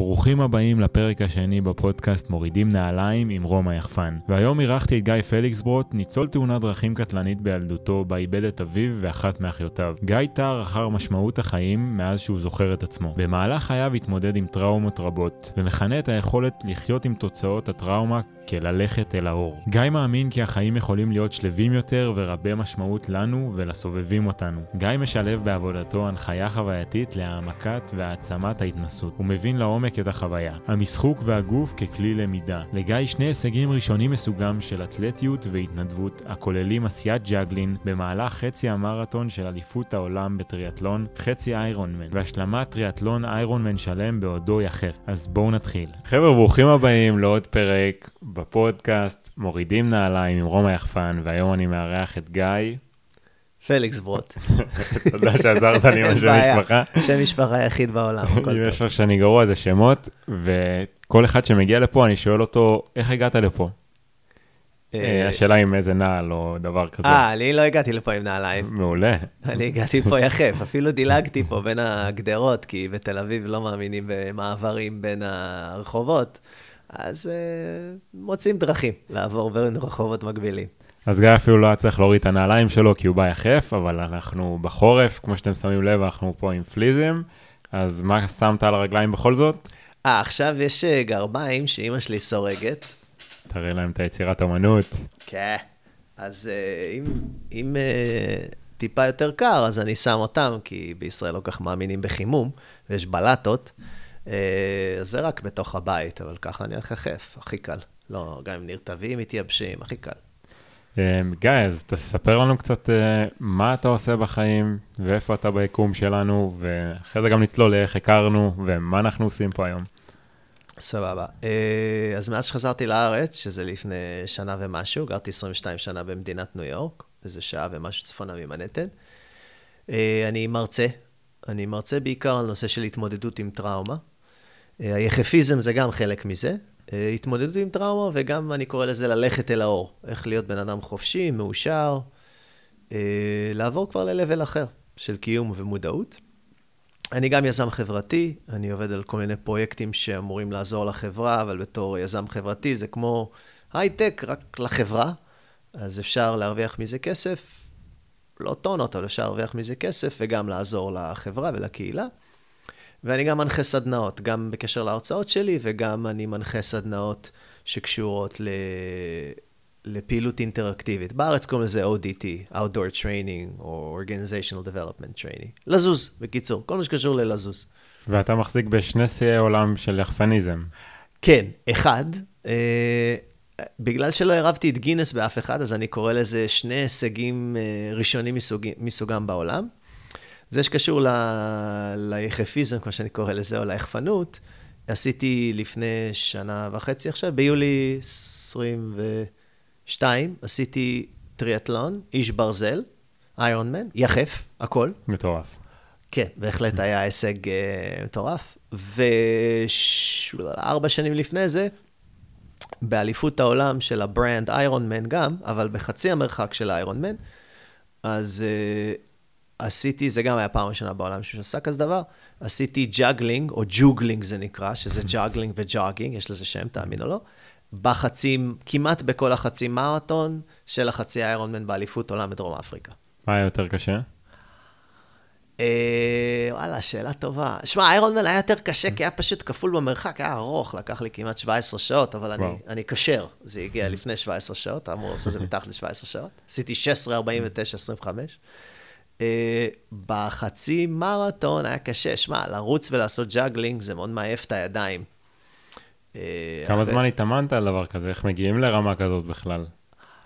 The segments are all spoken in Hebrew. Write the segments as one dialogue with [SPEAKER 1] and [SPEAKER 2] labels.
[SPEAKER 1] וברוכים הבאים לפרק השני בפודקאסט מורידים נעליים עם רומא יחפן. והיום אירחתי את גיא פליקסברוט, ניצול תאונת דרכים קטלנית בילדותו, בה איבד את אביו ואחת מאחיותיו. גיא טער אחר משמעות החיים מאז שהוא זוכר את עצמו. במהלך חייו התמודד עם טראומות רבות, ומכנה את היכולת לחיות עם תוצאות הטראומה כללכת אל האור. גיא מאמין כי החיים יכולים להיות שלווים יותר ורבי משמעות לנו ולסובבים אותנו. גיא משלב בעבודתו הנחיה חווייתית להעמקת והעצמת ההתנסות. הוא מבין לעומק את החוויה. המשחוק והגוף ככלי למידה. לגיא שני הישגים ראשונים מסוגם של אתלטיות והתנדבות, הכוללים עשיית ג'אגלין במהלך חצי המרתון של אליפות העולם בטריאטלון, חצי איירון מן, והשלמת טריאטלון איירון מן שלם בעודו יחף. אז בואו נתחיל. חבר'ה, ברוכים הבאים לעוד פרק בפודקאסט, מורידים נעליים עם רומא יחפן, והיום אני מארח את גיא.
[SPEAKER 2] פליקס ברוט. תודה שעזרת לי עם השם משפחה. שם משפחה היחיד בעולם, אם
[SPEAKER 1] יש לך שאני גרוע זה שמות, וכל אחד שמגיע לפה, אני שואל אותו, איך הגעת לפה?
[SPEAKER 2] אה, אה, השאלה
[SPEAKER 1] עם איזה נעל או דבר כזה. אה,
[SPEAKER 2] אני לא הגעתי לפה עם נעליים. מעולה. אני הגעתי פה יחף, אפילו דילגתי פה בין הגדרות, כי בתל אביב לא מאמינים במעברים בין הרחובות. אז uh, מוצאים דרכים לעבור בין רחובות מקבילים.
[SPEAKER 1] אז גיא אפילו לא היה צריך להוריד את הנעליים שלו כי הוא בא יחף, אבל אנחנו בחורף, כמו שאתם שמים לב, אנחנו פה עם פליזם, אז מה שמת על הרגליים בכל זאת?
[SPEAKER 2] אה, עכשיו יש אה, גרביים שאימא שלי סורגת.
[SPEAKER 1] תראה להם את היצירת אמנות.
[SPEAKER 2] כן, אז uh, אם, אם uh, טיפה יותר קר, אז אני שם אותם, כי בישראל לא כך מאמינים בחימום, ויש בלטות. אה, זה רק בתוך הבית, אבל ככה אני אחחף, הכי קל. לא, גם אם נרטבים, מתייבשים, הכי קל.
[SPEAKER 1] אה, גיא, אז תספר לנו קצת אה, מה אתה עושה בחיים, ואיפה אתה ביקום שלנו, ואחרי זה גם נצלול לאיך הכרנו, ומה אנחנו עושים פה היום.
[SPEAKER 2] סבבה. אז מאז שחזרתי לארץ, שזה לפני שנה ומשהו, גרתי 22 שנה במדינת ניו יורק, איזה שעה ומשהו צפונה ממנהטן. אני מרצה, אני מרצה בעיקר על נושא של התמודדות עם טראומה, אה, היחפיזם זה גם חלק מזה. אה, התמודדות עם טראומה, וגם אני קורא לזה ללכת אל האור. איך להיות בן אדם חופשי, מאושר, אה, לעבור כבר ל-level אחר של קיום ומודעות. אני גם יזם חברתי, אני עובד על כל מיני פרויקטים שאמורים לעזור לחברה, אבל בתור יזם חברתי זה כמו הייטק, רק לחברה, אז אפשר להרוויח מזה כסף, לא טונות, אבל אפשר להרוויח מזה כסף וגם לעזור לחברה ולקהילה. ואני גם מנחה סדנאות, גם בקשר להרצאות שלי, וגם אני מנחה סדנאות שקשורות ל... לפעילות אינטראקטיבית. בארץ קוראים לזה ODT, Outdoor Training, או Organizational Development Training. לזוז, בקיצור, כל מה שקשור ללזוז.
[SPEAKER 1] ואתה מחזיק בשני שיאי עולם של יחפניזם.
[SPEAKER 2] כן, אחד, אה, בגלל שלא עירבתי את גינס באף אחד, אז אני קורא לזה שני הישגים אה, ראשונים מסוג, מסוגם בעולם. זה שקשור ל... ליחפיזם, כמו שאני קורא לזה, או ליחפנות, עשיתי לפני שנה וחצי עכשיו, ביולי 22, עשיתי טריאטלון, איש ברזל, איירון מן, יחף, הכל. מטורף. כן, בהחלט היה הישג אה, מטורף. וארבע שנים לפני זה, באליפות העולם של הברנד איירון מן גם, אבל בחצי המרחק של איירון מן, אז אה, עשיתי, זה גם היה פעם ראשונה בעולם שעשה כזה דבר, עשיתי ג'אגלינג, או ג'וגלינג זה נקרא, שזה ג'אגלינג וג'אגינג, יש לזה שם, תאמין או לא, בחצים, כמעט בכל החצי מרתון של החצי איירון מן באליפות עולם בדרום אפריקה.
[SPEAKER 1] מה היה יותר קשה?
[SPEAKER 2] אה, וואלה, שאלה טובה. שמע, איירון מן היה יותר קשה, כי היה פשוט כפול במרחק, היה ארוך, לקח לי כמעט 17 שעות, אבל אני, אני כשר. זה הגיע לפני 17 שעות, אמור לעשות את זה מתחת ל-17 שעות. עשיתי 16, 49, 25. אה, בחצי מרתון היה קשה, שמע, לרוץ ולעשות ג'אגלינג זה מאוד מעייף את הידיים. אה, כמה זמן
[SPEAKER 1] התאמנת על דבר כזה? איך מגיעים לרמה כזאת בכלל?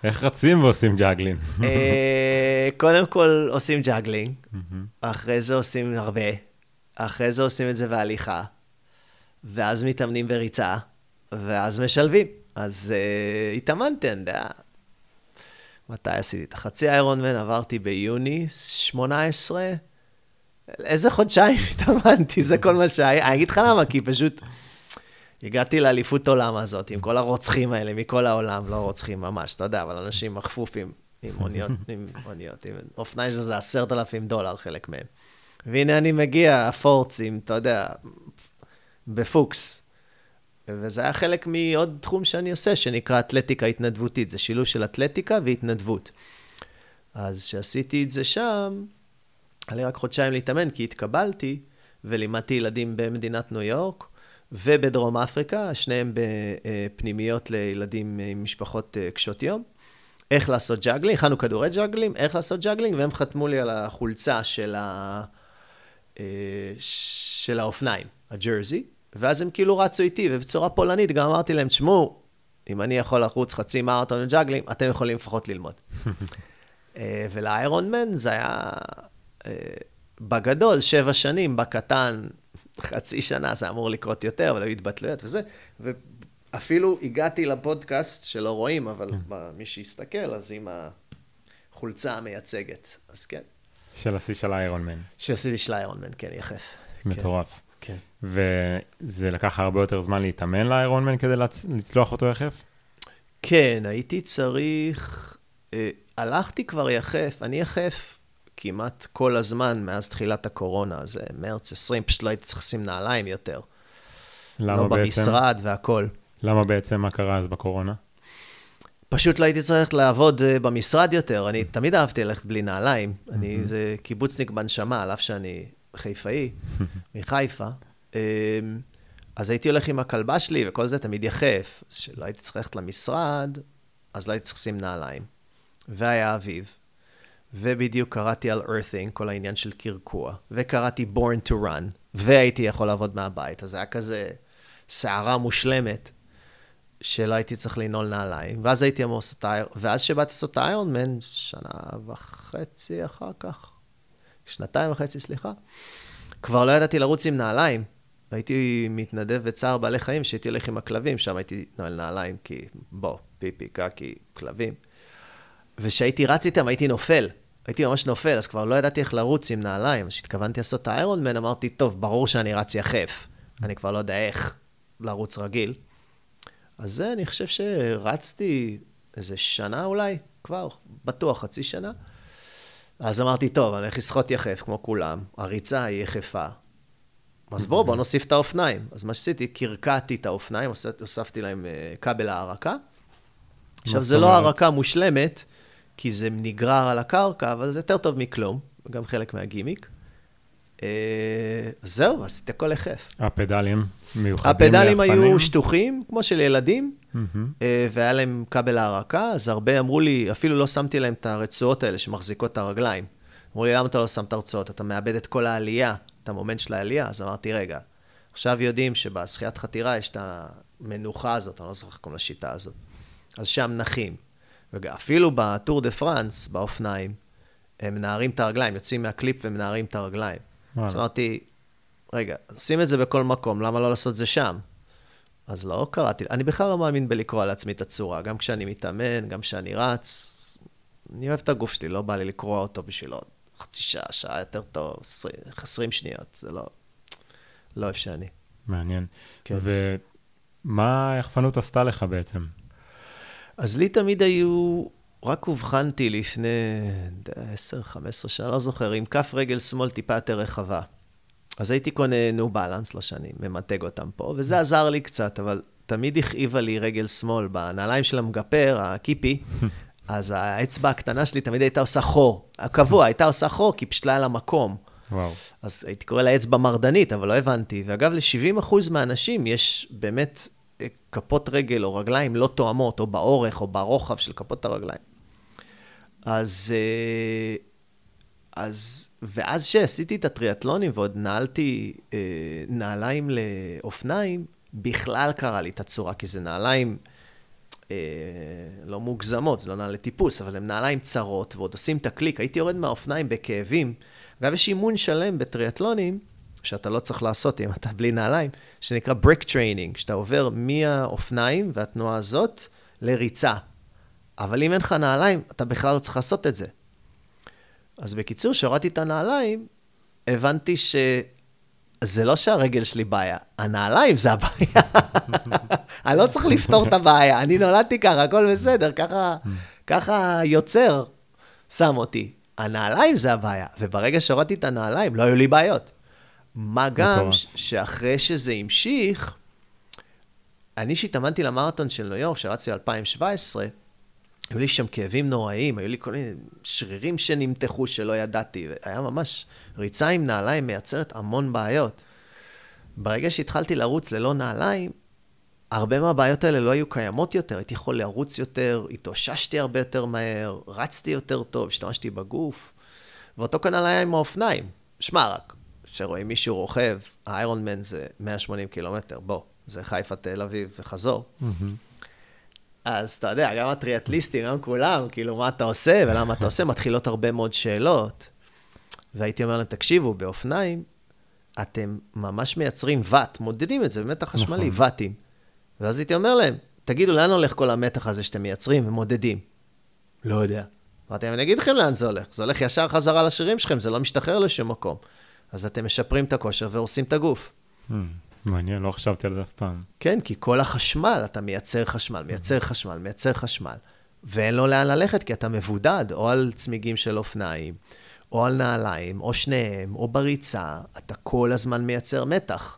[SPEAKER 1] איך רצים ועושים ג'אגלינג?
[SPEAKER 2] אה, קודם כל עושים ג'אגלינג, אחרי זה עושים הרבה, אחרי זה עושים את זה בהליכה, ואז מתאמנים בריצה, ואז משלבים. אז uh, התאמנתי, אני יודע, מתי עשיתי את החצי איירון מן? עברתי ביוני 18. איזה חודשיים התאמנתי, זה כל מה שהיה. אני אגיד לך למה, כי פשוט הגעתי לאליפות עולם הזאת, עם כל הרוצחים האלה מכל העולם, לא רוצחים ממש, אתה יודע, אבל אנשים מכפופים עם אוניות, עם אוניות, עם אופניים שזה עשרת אלפים דולר חלק מהם. והנה אני מגיע, הפורצים, אתה יודע, בפוקס. וזה היה חלק מעוד תחום שאני עושה, שנקרא אתלטיקה התנדבותית. זה שילוב של אתלטיקה והתנדבות. אז כשעשיתי את זה שם, היה לי רק חודשיים להתאמן, כי התקבלתי, ולימדתי ילדים במדינת ניו יורק ובדרום אפריקה, שניהם בפנימיות לילדים עם משפחות אה, קשות יום. איך לעשות ג'אגלינג, הכנו כדורי ג'אגלינג, איך לעשות ג'אגלינג, והם חתמו לי על החולצה של, ה... אה, של האופניים, הג'רזי. ואז הם כאילו רצו איתי, ובצורה פולנית גם אמרתי להם, תשמעו, אם אני יכול לרוץ חצי מרתון וג'אגלים, אתם יכולים לפחות ללמוד. אה, ולאיירון מן זה היה אה, בגדול שבע שנים, בקטן חצי שנה, זה אמור לקרות יותר, אבל היו התבטלויות וזה. ואפילו הגעתי לפודקאסט שלא רואים, אבל כן. מי שיסתכל, אז עם החולצה המייצגת, אז כן.
[SPEAKER 1] של השיא של איירון מן.
[SPEAKER 2] שעשיתי של איירון מן, כן, יחף. כן. מטורף. כן.
[SPEAKER 1] וזה לקח הרבה יותר זמן להתאמן לאיירון מן כדי לצ... לצלוח אותו יחף?
[SPEAKER 2] כן, הייתי צריך... אה, הלכתי כבר יחף, אני יחף כמעט כל הזמן מאז תחילת הקורונה, זה מרץ 20, פשוט לא הייתי צריך לשים נעליים יותר. למה לא בעצם? לא במשרד והכול.
[SPEAKER 1] למה בעצם, מה קרה אז בקורונה?
[SPEAKER 2] פשוט לא הייתי צריך לעבוד אה, במשרד יותר, אני תמיד אהבתי ללכת בלי נעליים, אני זה קיבוצניק בנשמה, על אף שאני חיפאי, מחיפה, אמ, אז הייתי הולך עם הכלבה שלי וכל זה תמיד יחף. אז כשלא הייתי צריך ללכת למשרד, אז לא הייתי צריך לשים נעליים. והיה אביב, ובדיוק קראתי על earthing, כל העניין של קרקוע, וקראתי born to run, והייתי יכול לעבוד מהבית, אז זה היה כזה סערה מושלמת. שלא הייתי צריך לנעול נעליים, ואז הייתי אמור לעשות איירון, ואז שבאתי לעשות איירון מן שנה וחצי אחר כך, שנתיים וחצי, סליחה, כבר לא ידעתי לרוץ עם נעליים. הייתי מתנדב בצער בעלי חיים, שהייתי הולך עם הכלבים, שם הייתי נועל נעליים, כי בוא, פיפי, קקי, כלבים. וכשהייתי רץ איתם, הייתי נופל. הייתי ממש נופל, אז כבר לא ידעתי איך לרוץ עם נעליים. אז כשהתכוונתי לעשות את האיירון מן, אמרתי, טוב, ברור שאני רץ יחף. אני כבר לא יודע איך לרוץ רגיל. אז זה, אני חושב שרצתי איזה שנה אולי, כבר, בטוח חצי שנה. אז אמרתי, טוב, אני הולך לשחות יחף כמו כולם, הריצה היא יחפה. אז בואו, בואו נוסיף את האופניים. אז מה שעשיתי, קרקעתי את האופניים, הוספתי להם אה, כבל הערקה. עכשיו, זה לא הערקה מושלמת, כי זה נגרר על הקרקע, אבל זה יותר טוב מכלום, גם חלק מהגימיק. אה, זהו, עשיתי הכל יחף.
[SPEAKER 1] הפדלים מיוחדים הפדלים היו
[SPEAKER 2] שטוחים, כמו של ילדים, mm-hmm. והיה להם כבל הערקה, אז הרבה אמרו לי, אפילו לא שמתי להם את הרצועות האלה שמחזיקות את הרגליים. אמרו לי, למה אתה לא שם את הרצועות? אתה מאבד את כל העלייה, את המומנט של העלייה. אז אמרתי, רגע, עכשיו יודעים שבזכיית חתירה יש את המנוחה הזאת, אני לא זוכר כל השיטה הזאת. אז שם נחים. ואפילו בטור דה פרנס, באופניים, הם מנערים את הרגליים, יוצאים מהקליפ ומנערים את הרגליים. אז אמרתי, רגע, עושים את זה בכל מקום, למה לא לעשות את זה שם? אז לא קראתי, אני בכלל לא מאמין בלקרוא על עצמי את הצורה, גם כשאני מתאמן, גם כשאני רץ. אני אוהב את הגוף שלי, לא בא לי לקרוא אותו בשביל עוד חצי שעה, שעה יותר טוב, 20 שניות, זה לא... לא אוהב שאני.
[SPEAKER 1] מעניין. כן. ומה היחפנות עשתה לך בעצם?
[SPEAKER 2] אז לי תמיד היו, רק אובחנתי לפני 10-15 שנה, לא זוכר, עם כף רגל שמאל טיפה יותר רחבה. אז הייתי קונה נו בלנס לשנים, ממתג אותם פה, וזה עזר לי קצת, אבל תמיד הכאיבה לי רגל שמאל בנעליים של המגפר, הקיפי, אז האצבע הקטנה שלי תמיד הייתה עושה חור. הקבוע, הייתה עושה חור, כי פשוט לא היה לה מקום. וואו. אז הייתי קורא לה אצבע מרדנית, אבל לא הבנתי. ואגב, ל-70% מהאנשים יש באמת אה, כפות רגל או רגליים לא תואמות, או באורך או ברוחב של כפות הרגליים. אז... Uh, אז, ואז שעשיתי את הטריאטלונים ועוד נעלתי אה, נעליים לאופניים, בכלל קרה לי את הצורה, כי זה נעליים אה, לא מוגזמות, זה לא נעלי טיפוס, אבל הם נעליים צרות, ועוד עושים את הקליק. הייתי יורד מהאופניים בכאבים. אגב, יש אימון שלם בטריאטלונים, שאתה לא צריך לעשות אם אתה בלי נעליים, שנקרא בריק טריינינג, שאתה עובר מהאופניים והתנועה הזאת לריצה. אבל אם אין לך נעליים, אתה בכלל לא צריך לעשות את זה. אז בקיצור, כשהורדתי את הנעליים, הבנתי ש... זה לא שהרגל שלי בעיה, הנעליים זה הבעיה. אני לא צריך לפתור את הבעיה, אני נולדתי ככה, הכל בסדר, ככה, ככה יוצר שם אותי. הנעליים זה הבעיה, וברגע שהורדתי את הנעליים, לא היו לי בעיות. מה גם ש- שאחרי שזה המשיך, אני שהתאמנתי למרתון של ניו יורק, שרצתי ב-2017, היו לי שם כאבים נוראיים, היו לי כל מיני שרירים שנמתחו שלא ידעתי, והיה ממש, ריצה עם נעליים מייצרת המון בעיות. ברגע שהתחלתי לרוץ ללא נעליים, הרבה מהבעיות האלה לא היו קיימות יותר, הייתי יכול לרוץ יותר, התאוששתי הרבה יותר מהר, רצתי יותר טוב, השתמשתי בגוף. ואותו כנ"ל היה עם האופניים. שמע רק, כשרואים מישהו רוכב, האיירון מן זה 180 קילומטר, בוא, זה חיפה, תל אביב וחזור. Mm-hmm. אז אתה יודע, גם הטריאטליסטים, גם כולם, כאילו, מה אתה עושה ולמה אתה עושה, מתחילות הרבה מאוד שאלות. והייתי אומר להם, תקשיבו, באופניים, אתם ממש מייצרים ואט, מודדים את זה במתח חשמלי, ואטים. נכון. ואז הייתי אומר להם, תגידו, לאן הולך כל המתח הזה שאתם מייצרים ומודדים? לא יודע. אמרתי להם, אני אגיד לכם לאן זה הולך. זה הולך ישר חזרה לשרירים שלכם, זה לא משתחרר לשום מקום. אז אתם משפרים את הכושר והורסים את הגוף.
[SPEAKER 1] Hmm. מעניין, לא חשבתי על זה אף
[SPEAKER 2] פעם. כן, כי כל החשמל, אתה מייצר חשמל, מייצר mm-hmm. חשמל, מייצר חשמל, ואין לו לאן ללכת, כי אתה מבודד, או על צמיגים של אופניים, או על נעליים, או שניהם, או בריצה, אתה כל הזמן מייצר מתח.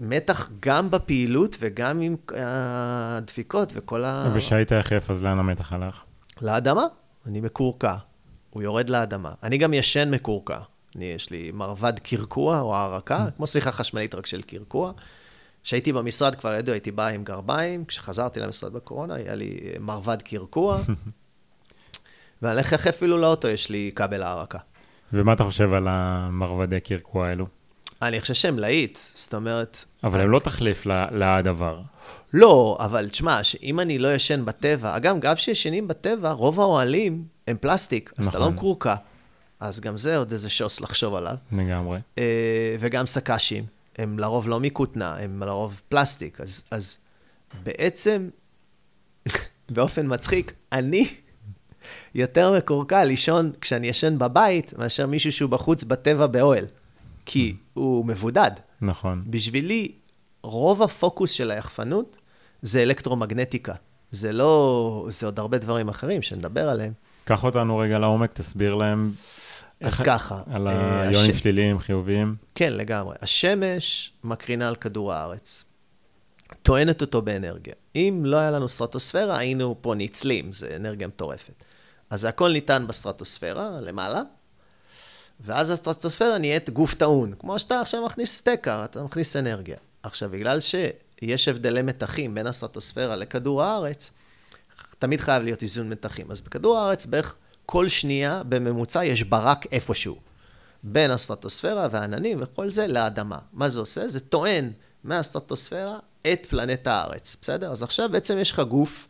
[SPEAKER 2] מתח גם בפעילות וגם עם הדפיקות וכל ה... וכשהיית
[SPEAKER 1] יחף, אז לאן המתח הלך?
[SPEAKER 2] לאדמה. אני מקורקע. הוא יורד לאדמה. אני גם ישן מקורקע. אני, יש לי מרבד קרקוע או הערקה, mm. כמו סליחה חשמלית רק של קרקוע. כשהייתי במשרד כבר ידעו, הייתי בא עם גרביים, כשחזרתי למשרד בקורונה, היה לי אה, מרבד קרקוע, ואני הולך יחף אפילו לאוטו, יש לי כבל הערקה.
[SPEAKER 1] ומה אתה חושב על המרבדי קרקוע האלו?
[SPEAKER 2] אני חושב שהם להיט, זאת אומרת... אבל אה, הם לא תחליף לדבר. לא, אבל תשמע, אם אני לא ישן בטבע, אגב, גם כשישנים בטבע, רוב האוהלים הם פלסטיק, אז אתה לא מקורקע. נכון. אז גם זה עוד איזה שוס לחשוב עליו. לגמרי. אה, וגם סקאשים, הם לרוב לא מכותנה, הם לרוב פלסטיק. אז, אז בעצם, באופן מצחיק, אני יותר מקורקע לישון כשאני ישן בבית, מאשר מישהו שהוא בחוץ בטבע באוהל. כי הוא מבודד. נכון. בשבילי, רוב הפוקוס של היחפנות זה אלקטרומגנטיקה. זה לא, זה עוד הרבה דברים אחרים שנדבר עליהם.
[SPEAKER 1] קח אותנו רגע לעומק, תסביר להם אז ככה. על אה, היונים הש... שליליים, חיוביים?
[SPEAKER 2] כן, לגמרי. השמש מקרינה על כדור הארץ, טוענת אותו באנרגיה. אם לא היה לנו סטרטוספירה, היינו פה ניצלים, זה אנרגיה מטורפת. אז הכל ניתן בסטרטוספירה, למעלה, ואז הסטרטוספירה נהיית גוף טעון. כמו שאתה עכשיו מכניס סטקר, אתה מכניס אנרגיה. עכשיו, בגלל שיש הבדלי מתחים בין הסטרטוספירה לכדור הארץ, תמיד חייב להיות איזון מתחים. אז בכדור הארץ בערך כל שנייה בממוצע יש ברק איפשהו, בין הסטרטוספירה והעננים וכל זה לאדמה. מה זה עושה? זה טוען מהסטרטוספירה את פלנט הארץ, בסדר? אז עכשיו בעצם יש לך גוף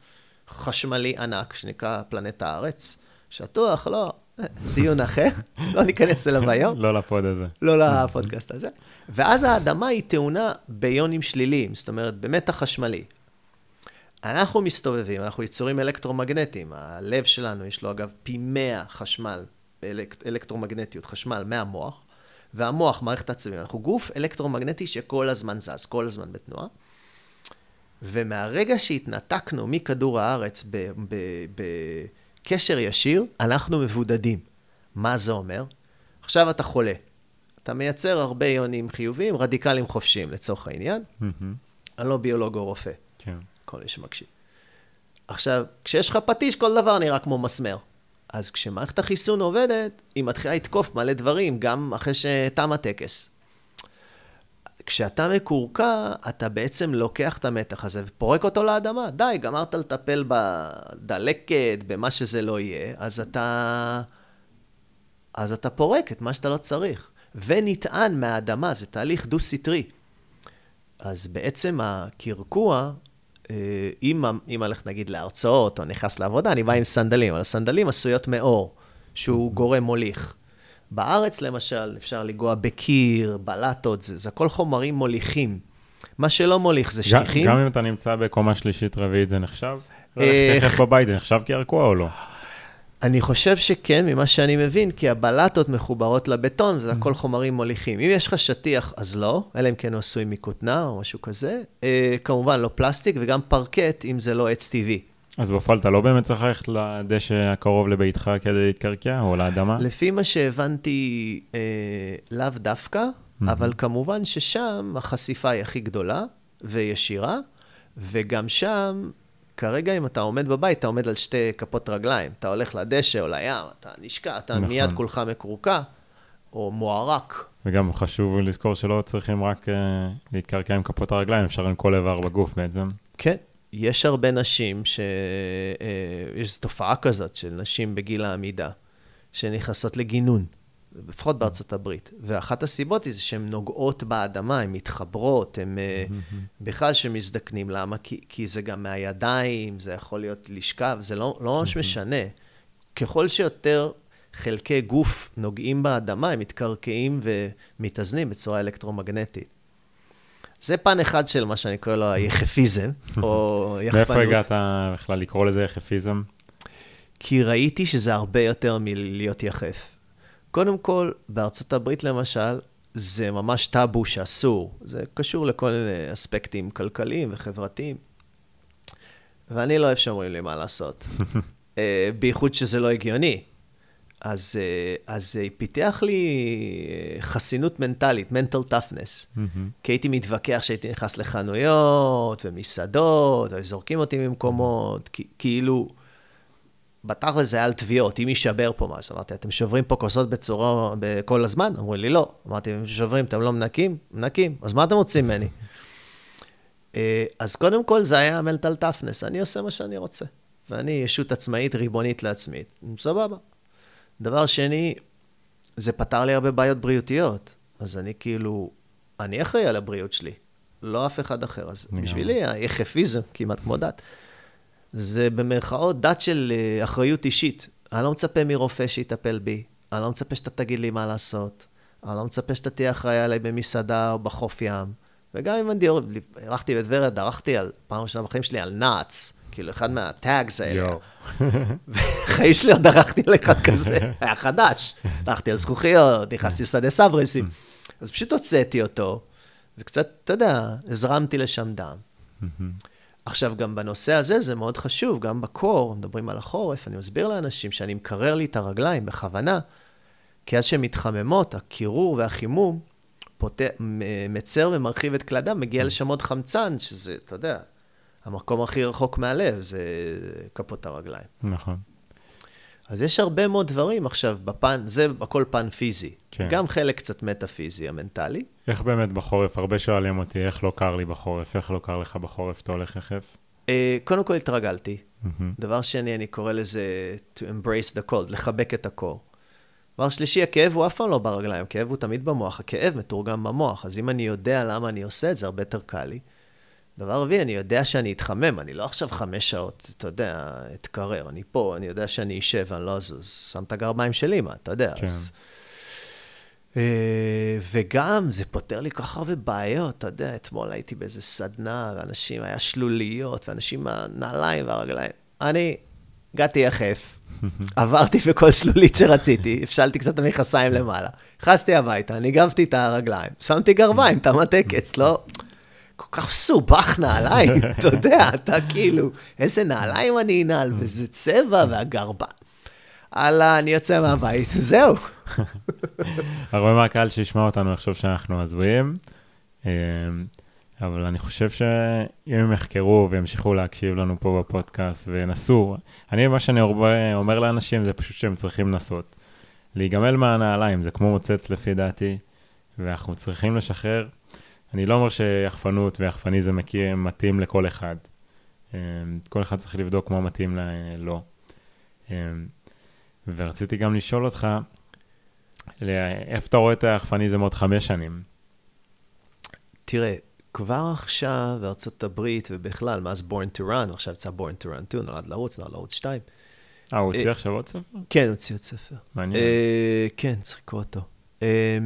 [SPEAKER 2] חשמלי ענק שנקרא פלנט הארץ, שטוח, לא, דיון אחר, לא ניכנס אליו היום. לא
[SPEAKER 1] לפוד הזה. לא
[SPEAKER 2] לפודקאסט הזה. ואז האדמה היא טעונה ביונים שליליים, זאת אומרת, במתח חשמלי. אנחנו מסתובבים, אנחנו יצורים אלקטרומגנטיים. הלב שלנו יש לו אגב פי 100 חשמל, אלק, אלקטרומגנטיות, חשמל מהמוח, והמוח, מערכת עצבים, אנחנו גוף אלקטרומגנטי שכל הזמן זז, כל הזמן בתנועה. ומהרגע שהתנתקנו מכדור הארץ בקשר ישיר, אנחנו מבודדים. מה זה אומר? עכשיו אתה חולה. אתה מייצר הרבה יונים חיוביים, רדיקלים חופשיים לצורך העניין. Mm-hmm. אני לא ביולוג או רופא. כן. כל מי שמקשיב. עכשיו, כשיש לך פטיש, כל דבר נראה כמו מסמר. אז כשמערכת החיסון עובדת, היא מתחילה לתקוף מלא דברים, גם אחרי שתם הטקס. כשאתה מקורקע, אתה בעצם לוקח את המתח הזה ופורק אותו לאדמה. די, גמרת לטפל בדלקת, במה שזה לא יהיה, אז אתה... אז אתה פורק את מה שאתה לא צריך. ונטען מהאדמה, זה תהליך דו-סטרי. אז בעצם הקרקוע אה, אם, אם הולך נגיד להרצאות או נכנס לעבודה, אני בא עם סנדלים, אבל הסנדלים עשויות מאור, שהוא גורם מוליך. בארץ למשל, אפשר לנגוע בקיר, בלטות, זה, זה הכל חומרים מוליכים. מה שלא מוליך זה שטיחים. גם גם אם
[SPEAKER 1] אתה נמצא בקומה שלישית רביעית זה נחשב? אה, ללכת תכף בבית זה נחשב
[SPEAKER 2] קרקוע או לא? אני חושב שכן, ממה שאני מבין, כי הבלטות מחוברות לבטון, זה mm. הכל חומרים מוליכים. אם יש לך שטיח, אז לא, אלא אם כן הוא עשוי מכותנה או משהו כזה. אה, כמובן, לא פלסטיק, וגם פרקט, אם זה לא עץ טבעי.
[SPEAKER 1] אז בפועל אתה לא באמת צריך ללכת לדשא הקרוב לביתך כדי להתקרקע, או לאדמה?
[SPEAKER 2] לפי מה שהבנתי, אה, לאו דווקא, mm-hmm. אבל כמובן ששם החשיפה היא הכי גדולה וישירה, וגם שם כרגע אם אתה עומד בבית, אתה עומד על שתי כפות רגליים. אתה הולך לדשא או לים, אתה נשקע, אתה נכון. מיד כולך מקורקע, או מוערק.
[SPEAKER 1] וגם חשוב לזכור שלא צריכים רק uh, להתקרקע עם כפות הרגליים, אפשר עם כל איבר בגוף בעצם.
[SPEAKER 2] כן, יש הרבה נשים ש... Uh, יש תופעה כזאת של נשים בגיל העמידה, שנכנסות לגינון. לפחות בארצות הברית. ואחת הסיבות היא שהן נוגעות באדמה, הן מתחברות, הן אה, mm-hmm, mm-hmm. בכלל שמזדקנים. למה? כי, כי זה גם מהידיים, זה יכול להיות לשכב, זה לא, לא ממש mm-hmm. משנה. ככל שיותר חלקי גוף נוגעים באדמה, הם מתקרקעים ומתאזנים בצורה אלקטרומגנטית. זה פן אחד של מה שאני קורא לו היחפיזם, או יחפנות. מאיפה הגעת
[SPEAKER 1] בכלל לקרוא לזה יחפיזם?
[SPEAKER 2] כי ראיתי שזה הרבה יותר מלהיות יחף. קודם כל, בארצות הברית למשל, זה ממש טאבו שאסור. זה קשור לכל מיני אספקטים כלכליים וחברתיים. ואני לא אוהב שאומרים לי מה לעשות. uh, בייחוד שזה לא הגיוני. אז, uh, אז uh, פיתח לי אה, חסינות מנטלית, mental toughness. Mm-hmm. כי הייתי מתווכח כשהייתי נכנס לחנויות ומסעדות, היו זורקים אותי ממקומות, כי, כאילו... בתכל'ס זה היה על תביעות, אם יישבר פה משהו. אמרתי, אתם שוברים פה כוסות בצורה, כל הזמן? אמרו לי, לא. אמרתי, אם שוברים, אתם לא מנקים? מנקים. אז מה אתם רוצים ממני? אה, אז קודם כל זה היה מלטל טפנס, אני עושה מה שאני רוצה. ואני ישות עצמאית, ריבונית לעצמי. סבבה. דבר שני, זה פתר לי הרבה בעיות בריאותיות. אז אני כאילו, אני אחראי על הבריאות שלי, לא אף אחד אחר. אז בשבילי היחפיזם, כמעט כמו דת. זה במרכאות דת של אה, אחריות אישית. אני לא מצפה מרופא שיטפל בי, אני לא מצפה שאתה תגיד לי מה לעשות, אני לא מצפה שאתה תהיה אחראי עליי במסעדה או בחוף ים. וגם אם אני הלכתי בטבריה, דרכתי על פעם ראשונה בחיים שלי על נאץ, כאילו אחד מהטאגס האלה. בחיים שלי עוד דרכתי על אחד כזה, היה חדש. דרכתי על זכוכיות, נכנסתי לשדה סברסים. אז פשוט הוצאתי אותו, וקצת, אתה יודע, הזרמתי לשם דם. עכשיו, גם בנושא הזה זה מאוד חשוב, גם בקור, מדברים על החורף, אני מסביר לאנשים שאני מקרר לי את הרגליים בכוונה, כי אז שהן מתחממות, הקירור והחימום פות... מצר ומרחיב את כלי הדם, מגיע mm. לשם עוד חמצן, שזה, אתה יודע, המקום הכי רחוק מהלב, זה כפות הרגליים. נכון. אז יש הרבה מאוד דברים עכשיו בפן, זה הכל פן פיזי. כן. גם חלק קצת מטאפיזי, המנטלי,
[SPEAKER 1] איך באמת בחורף? הרבה שואלים אותי, איך לא קר לי בחורף? איך לא קר לך בחורף? אתה הולך יחף?
[SPEAKER 2] אה, קודם כל התרגלתי. Mm-hmm. דבר שני, אני קורא לזה to embrace the cold, לחבק את הקור. דבר שלישי, הכאב הוא אף פעם לא ברגליים, הכאב הוא תמיד במוח, הכאב מתורגם במוח, אז אם אני יודע למה אני עושה את זה, הרבה יותר קל לי. דבר רביעי, אני יודע שאני אתחמם, אני לא עכשיו חמש שעות, אתה יודע, אתקרר, אני פה, אני יודע שאני אשב, אני לא אזוז, שם את הגרביים של אימא, אתה יודע, כן. אז... אה, וגם, זה פותר לי כל כך הרבה בעיות, אתה יודע, אתמול הייתי באיזה סדנה, ואנשים, היה שלוליות, ואנשים עם הנעליים והרגליים. אני הגעתי יחף, עברתי בכל שלולית שרציתי, הפשלתי קצת המכסיים למעלה. נכנסתי הביתה, ניגבתי את הרגליים, שמתי גרביים, תמה טקס, לא... כל כך סובך נעליים, אתה יודע, אתה כאילו, איזה נעליים אני אנעל, mm. וזה צבע, והגרבה. הלאה, אני יוצא מהבית, זהו.
[SPEAKER 1] הרבה מהקהל שישמע אותנו יחשוב שאנחנו הזויים, אמ, אבל אני חושב שאם הם יחקרו וימשיכו להקשיב לנו פה בפודקאסט וינסו, אני, מה שאני אומר לאנשים זה פשוט שהם צריכים לנסות. להיגמל מהנעליים, זה כמו מוצץ לפי דעתי, ואנחנו צריכים לשחרר. אני לא אומר שיחפנות ויחפניזם מתאים לכל אחד. אמ, כל אחד צריך לבדוק מה מתאים לו. לא. ורציתי גם לשאול אותך, איפה אתה רואה את האכפניזם עוד חמש שנים?
[SPEAKER 2] תראה, כבר עכשיו ארצות הברית, ובכלל, מאז Born to Run, עכשיו יצא Born to Run 2, נולד לערוץ, נולד לערוץ 2. אה, הוא הוציא עכשיו עוד ספר? כן, הוא הוציא עוד ספר. מעניין. אה, כן, צריך לקרוא אותו. אה,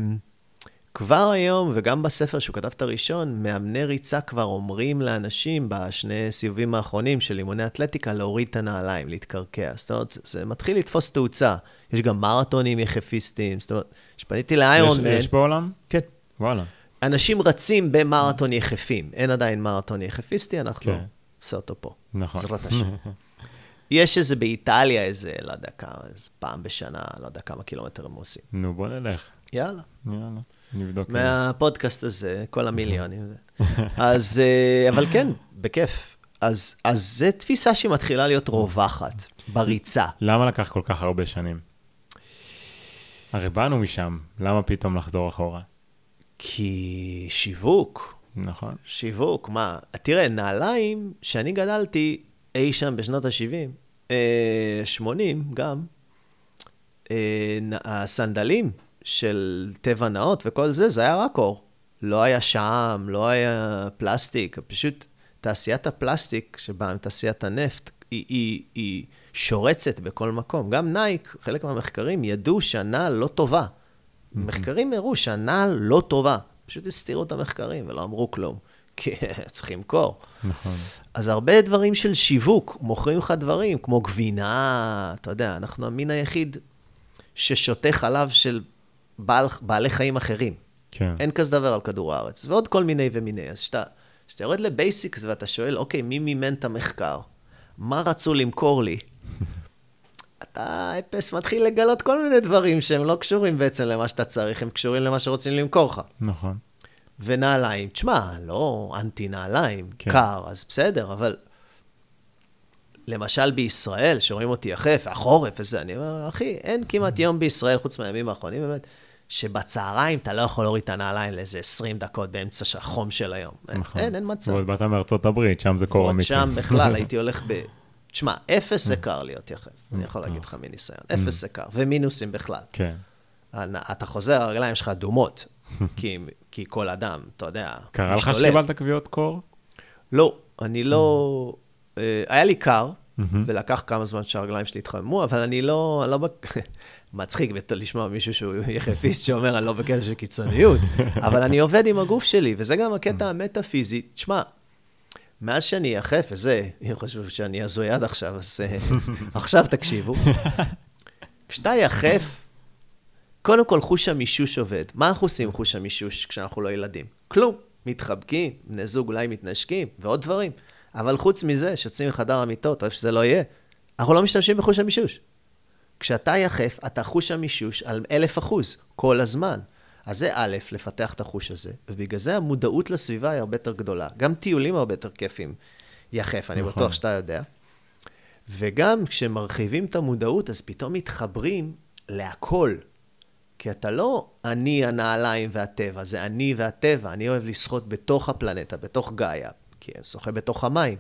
[SPEAKER 2] כבר היום, וגם בספר שהוא כתב את הראשון, מאמני ריצה כבר אומרים לאנשים בשני סיבובים האחרונים של אימוני אתלטיקה להוריד את הנעליים, להתקרקע. זאת אומרת, זה מתחיל לתפוס תאוצה. יש גם מרתונים יחפיסטים. זאת אומרת, כשפניתי לאיירון מן... יש בעולם? כן. וואלה. אנשים רצים במרתון יחפים. אין עדיין מרתון יחפיסטי, אנחנו כן. עושה אותו פה. נכון. בעזרת השם. יש איזה באיטליה, איזה, לא יודע כמה, איזה פעם בשנה, לא יודע כמה קילומטרים עושים. נו, בוא נלך. יאללה. יאללה, נבדוק. מהפודקאסט הזה, כל המיליונים. אז, אה, אבל כן, בכיף. אז, אז זו תפיסה שמתחילה להיות רווחת, בריצה. למה לקח כל כך הרבה שנים? הרי באנו משם, למה פתאום לחזור אחורה? כי שיווק. נכון. שיווק, מה? תראה, נעליים שאני גדלתי אי שם בשנות ה-70, 80 אה, גם, אה, הסנדלים של טבע נאות וכל זה, זה היה רק אור. לא היה שעם, לא היה פלסטיק, פשוט תעשיית הפלסטיק, שבה תעשיית הנפט, היא, היא, היא שורצת בכל מקום. גם נייק, חלק מהמחקרים ידעו שהנעל לא טובה. מחקרים הראו שהנעל לא טובה. פשוט הסתירו את המחקרים ולא אמרו כלום. כי צריך למכור. נכון. אז הרבה דברים של שיווק, מוכרים לך דברים, כמו גבינה, אתה יודע, אנחנו המין היחיד ששותה חלב של בעל, בעלי חיים אחרים. כן. אין כזה דבר על כדור הארץ, ועוד כל מיני ומיני. אז כשאתה, כשאתה יורד לבייסיקס ואתה שואל, אוקיי, מי מימן את המחקר? מה רצו למכור לי? אתה אפס מתחיל לגלות כל מיני דברים שהם לא קשורים בעצם למה שאתה צריך, הם קשורים למה שרוצים למכור לך. נכון. ונעליים, תשמע, לא אנטי נעליים, כן. קר, אז בסדר, אבל למשל בישראל, שרואים אותי יחף, החורף וזה, אני אומר, אחי, אין כמעט יום בישראל, חוץ מהימים האחרונים באמת, שבצהריים אתה לא יכול להוריד את הנעליים לאיזה 20 דקות באמצע החום של היום. נכון. אין, אין מצב.
[SPEAKER 1] באת מארצות הברית, שם זה קור אמיתי. שם בכלל, הייתי
[SPEAKER 2] הולך ב... תשמע, אפס זה אה. קר להיות יחף, אה, אני יכול להגיד לך מניסיון. אפס זה אה. קר, ומינוסים בכלל. כן. אתה חוזר, הרגליים שלך אדומות, כי, כל אדם, אתה יודע, משתולל. קרה לך שקיבלת כוויות קור? לא, אני לא... היה לי קר, ולקח כמה זמן שהרגליים שלי התחממו, אבל אני לא, לא מצחיק לשמוע מישהו שהוא יחפיסט שאומר, אני לא בקטע של קיצוניות, אבל אני עובד עם הגוף שלי, וזה גם הקטע המטאפיזי. תשמע, מאז שאני יחף, וזה, אם חשבו שאני הזוי עד עכשיו, אז אה, עכשיו תקשיבו. כשאתה יחף, קודם כל חוש המישוש עובד. מה אנחנו עושים עם חוש המישוש כשאנחנו לא ילדים? כלום. מתחבקים, בני זוג אולי מתנשקים, ועוד דברים. אבל חוץ מזה, שיוצאים מחדר המיטות, או איפה שזה לא יהיה, אנחנו לא משתמשים בחוש המישוש. כשאתה יחף, אתה חוש המישוש על אלף אחוז, כל הזמן. אז זה א', לפתח את החוש הזה, ובגלל זה המודעות לסביבה היא הרבה יותר גדולה. גם טיולים הרבה יותר כיפים יחף, אני נכון. בטוח שאתה יודע. וגם כשמרחיבים את המודעות, אז פתאום מתחברים להכל. כי אתה לא אני הנעליים והטבע, זה אני והטבע. אני אוהב לשחות בתוך הפלנטה, בתוך גאיה, כי אני שוחה בתוך המים.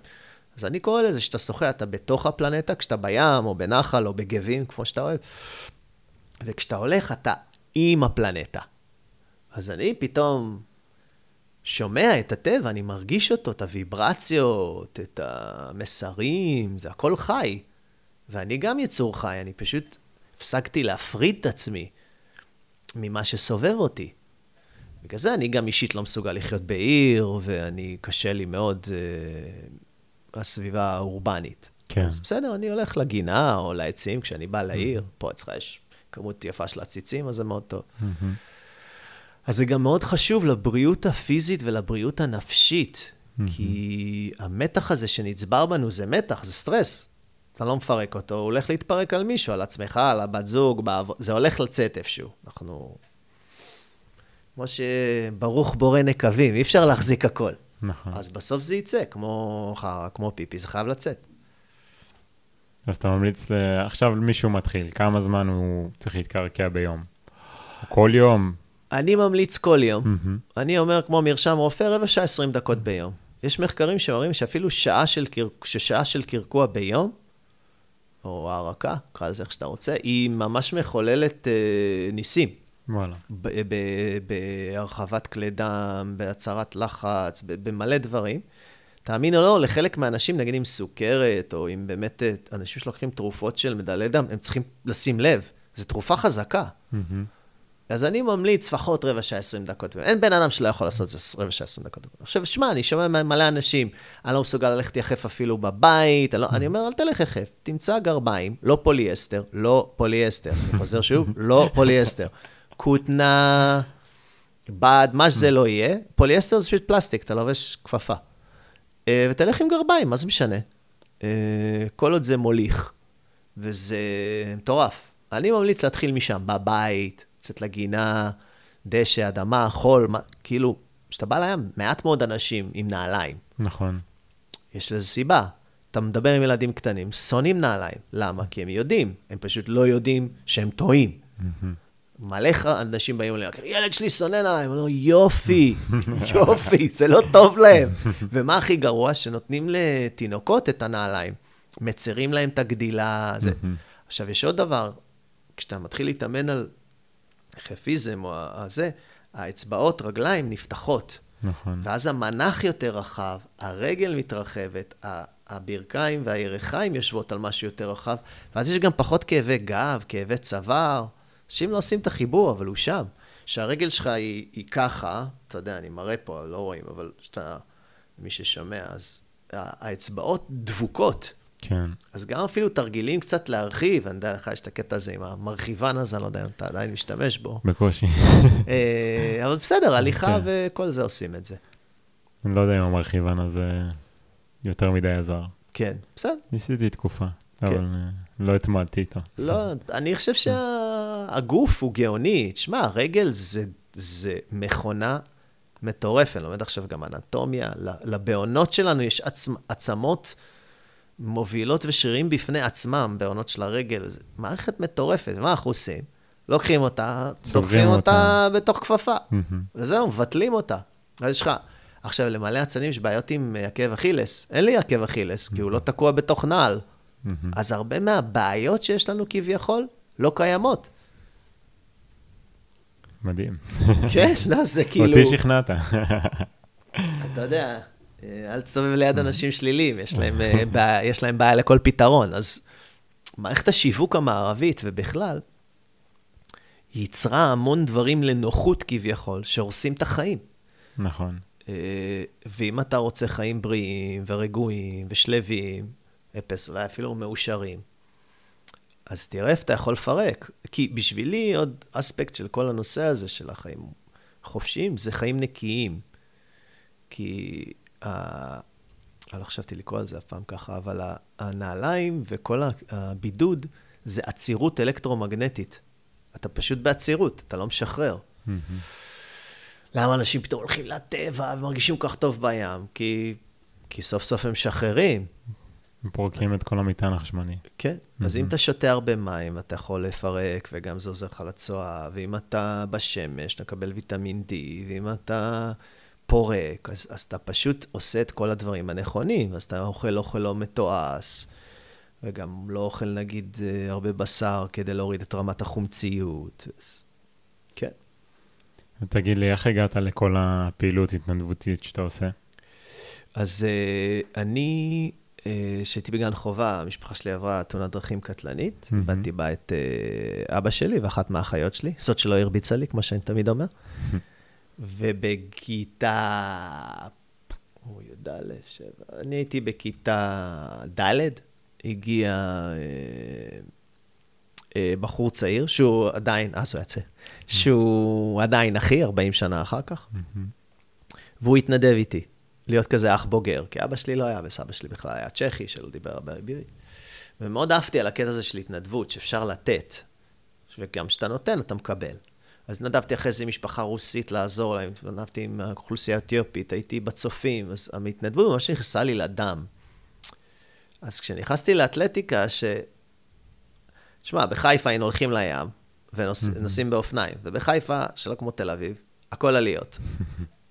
[SPEAKER 2] אז אני קורא לזה שאתה שוחה, אתה בתוך הפלנטה, כשאתה בים, או בנחל, או בגבים, כמו שאתה אוהב. וכשאתה הולך, אתה עם הפלנטה. אז אני פתאום שומע את הטבע, אני מרגיש אותו, את הוויברציות, את המסרים, זה הכל חי. ואני גם יצור חי, אני פשוט הפסקתי להפריד את עצמי ממה שסובב אותי. בגלל זה אני גם אישית לא מסוגל לחיות בעיר, ואני, קשה לי מאוד אה, הסביבה האורבנית. כן. אז בסדר, אני הולך לגינה או לעצים כשאני בא mm-hmm. לעיר. Mm-hmm. פה אצלך יש כמות יפה של עציצים, אז זה מאוד טוב. Mm-hmm. אז זה גם מאוד חשוב לבריאות הפיזית ולבריאות הנפשית, mm-hmm. כי המתח הזה שנצבר בנו זה מתח, זה סטרס. אתה לא מפרק אותו, הוא הולך להתפרק על מישהו, על עצמך, על הבת זוג, בעב... זה הולך לצאת איפשהו. אנחנו... כמו שברוך בורא נקבים, אי אפשר להחזיק הכל. נכון. אז בסוף זה יצא, כמו חרא, כמו פיפי, זה חייב לצאת.
[SPEAKER 1] אז אתה ממליץ, ל... עכשיו מישהו מתחיל, כמה זמן הוא צריך להתקרקע ביום? כל יום?
[SPEAKER 2] אני ממליץ כל יום. Mm-hmm. אני אומר, כמו מרשם רופא, רבע שעה 20 דקות ביום. יש מחקרים שאומרים שאפילו שעה של, קר... ששעה של קרקוע ביום, או הערקה, קרא לזה איך שאתה רוצה, היא ממש מחוללת אה, ניסים. וואלה. ב- ב- בהרחבת כלי דם, בהצהרת לחץ, ב- במלא דברים. תאמין או לא, לחלק מהאנשים, נגיד עם סוכרת, או עם באמת אה, אנשים שלוקחים תרופות של מדלי דם, הם צריכים לשים לב, זו תרופה חזקה. Mm-hmm. אז אני ממליץ לפחות רבע שעה, עשרים דקות. אין בן אדם שלא יכול לעשות את זה רבע שעה, עשרים דקות. עכשיו, שמע, אני שומע מלא אנשים, אני לא מסוגל ללכת יחף אפילו בבית, אני, לא, אני אומר, אל תלך יחף, תמצא גרביים, לא פוליאסטר, לא פוליאסטר. אני חוזר שוב, לא פוליאסטר. כותנה, בד, מה שזה לא יהיה, פוליאסטר זה פשוט פלסטיק, אתה לובש כפפה. אה, ותלך עם גרביים, מה זה משנה? אה, כל עוד זה מוליך, וזה מטורף. אני ממליץ להתחיל משם, בבית. לצאת לגינה, דשא, אדמה, חול, מה, כאילו, כשאתה בא לים, מעט מאוד אנשים עם נעליים. נכון. יש לזה סיבה. אתה מדבר עם ילדים קטנים, שונאים נעליים. למה? כי הם יודעים, הם פשוט לא יודעים שהם טועים. מלא אנשים באים אליי, כאילו, ילד שלי שונא נעליים, אני אומר, יופי, יופי, זה לא טוב להם. ומה הכי גרוע? שנותנים לתינוקות את הנעליים, מצרים להם את הגדילה. עכשיו, יש עוד דבר, כשאתה מתחיל להתאמן על החפיזם או הזה, האצבעות, רגליים, נפתחות. נכון. ואז המנח יותר רחב, הרגל מתרחבת, הברכיים והירכיים יושבות על משהו יותר רחב, ואז יש גם פחות כאבי גב, כאבי צוואר. אנשים לא עושים את החיבור, אבל הוא שם. שהרגל שלך היא, היא ככה, אתה יודע, אני מראה פה, לא רואים, אבל כשאתה, מי ששומע, אז האצבעות דבוקות. כן. אז גם אפילו תרגילים קצת להרחיב, אני יודע לך, יש את הקטע הזה עם המרחיבן הזה, אני לא יודע אם אתה עדיין משתמש בו. בקושי. אה, אבל בסדר, הליכה okay. כן. וכל זה עושים את זה.
[SPEAKER 1] אני לא יודע אם המרחיבן הזה יותר מדי עזר. כן, בסדר. ניסיתי תקופה, כן. אבל אה, לא התמדתי איתו.
[SPEAKER 2] לא, אני חושב שהגוף שה... הוא גאוני. תשמע, הרגל זה, זה מכונה מטורפת, אני לומד עכשיו גם אנטומיה. לבעונות שלנו יש עצמ, עצמות. מובילות ושרירים בפני עצמם בעונות של הרגל. זו מערכת מטורפת, מה אנחנו עושים? לוקחים אותה, דוחים אותה. בתוך כפפה, וזהו, מבטלים אותה. אז יש לך... עכשיו, למלא אצנים יש בעיות עם אה, עקב אכילס. אין לי עקב אכילס, כי הוא לא תקוע בתוך נעל. אז הרבה מהבעיות שיש לנו כביכול לא קיימות. מדהים. כן, לא, זה כאילו... אותי שכנעת. אתה יודע, אה, אל תסתובב ליד mm-hmm. אנשים שליליים, יש להם, אה, בעיה, יש להם בעיה לכל פתרון. אז מערכת השיווק המערבית, ובכלל, ייצרה המון דברים לנוחות כביכול, שהורסים את החיים. נכון. אה, ואם אתה רוצה חיים בריאים ורגועים ושלווים, אפס, אולי אפילו מאושרים, אז תראה איפה אתה יכול לפרק. כי בשבילי עוד אספקט של כל הנושא הזה של החיים חופשיים, זה חיים נקיים. כי ה... אה, אה, לא חשבתי לקרוא על זה אף פעם ככה, אבל הנעליים וכל הבידוד זה עצירות אלקטרומגנטית. אתה פשוט בעצירות, אתה לא משחרר. Mm-hmm. למה אנשים פתאום הולכים לטבע ומרגישים כל כך טוב בים? כי, כי סוף סוף הם משחררים.
[SPEAKER 1] הם פורקים את כל המטען החשמלי. כן, mm-hmm. אז אם
[SPEAKER 2] אתה שותה הרבה מים, אתה יכול לפרק, וגם זה עוזר לך לצואה, ואם אתה בשמש, אתה מקבל ויטמין D, ואם אתה פורק, אז, אז אתה פשוט עושה את כל הדברים הנכונים, אז אתה אוכל אוכל לא מתועש, וגם לא אוכל נגיד אה, הרבה בשר כדי להוריד את רמת החומציות. אז... כן.
[SPEAKER 1] ותגיד לי, איך הגעת לכל הפעילות התנדבותית שאתה עושה?
[SPEAKER 2] אז uh, אני, uh, כשהייתי בגן חובה, המשפחה שלי עברה תאונת דרכים קטלנית. Mm-hmm. בה את uh, אבא שלי ואחת מהאחיות שלי, זאת שלא הרביצה לי, כמו שאני תמיד אומר. ובכיתה... הוא י"א, שבע... אני הייתי בכיתה ד', הגיע אה, אה, בחור צעיר, שהוא עדיין, אז אה, הוא יצא, שהוא עדיין אחי, 40 שנה אחר כך, והוא התנדב איתי, להיות כזה אח בוגר, כי אבא שלי לא היה, וסבא שלי בכלל היה צ'כי, שלא דיבר הרבה עברית. ומאוד אהבתי על הקטע הזה של התנדבות, שאפשר לתת, וגם כשאתה נותן, אתה מקבל. אז נדבתי אחרי זה עם משפחה רוסית לעזור להם, נדבתי עם האוכלוסייה האתיופית, הייתי בצופים, אז המתנדבות ממש נכנסה לי לדם. אז כשנכנסתי לאתלטיקה, ש... שמע, בחיפה היינו הולכים לים, ונוסעים ונוס... באופניים, ובחיפה, שלא כמו תל אביב, הכל עליות.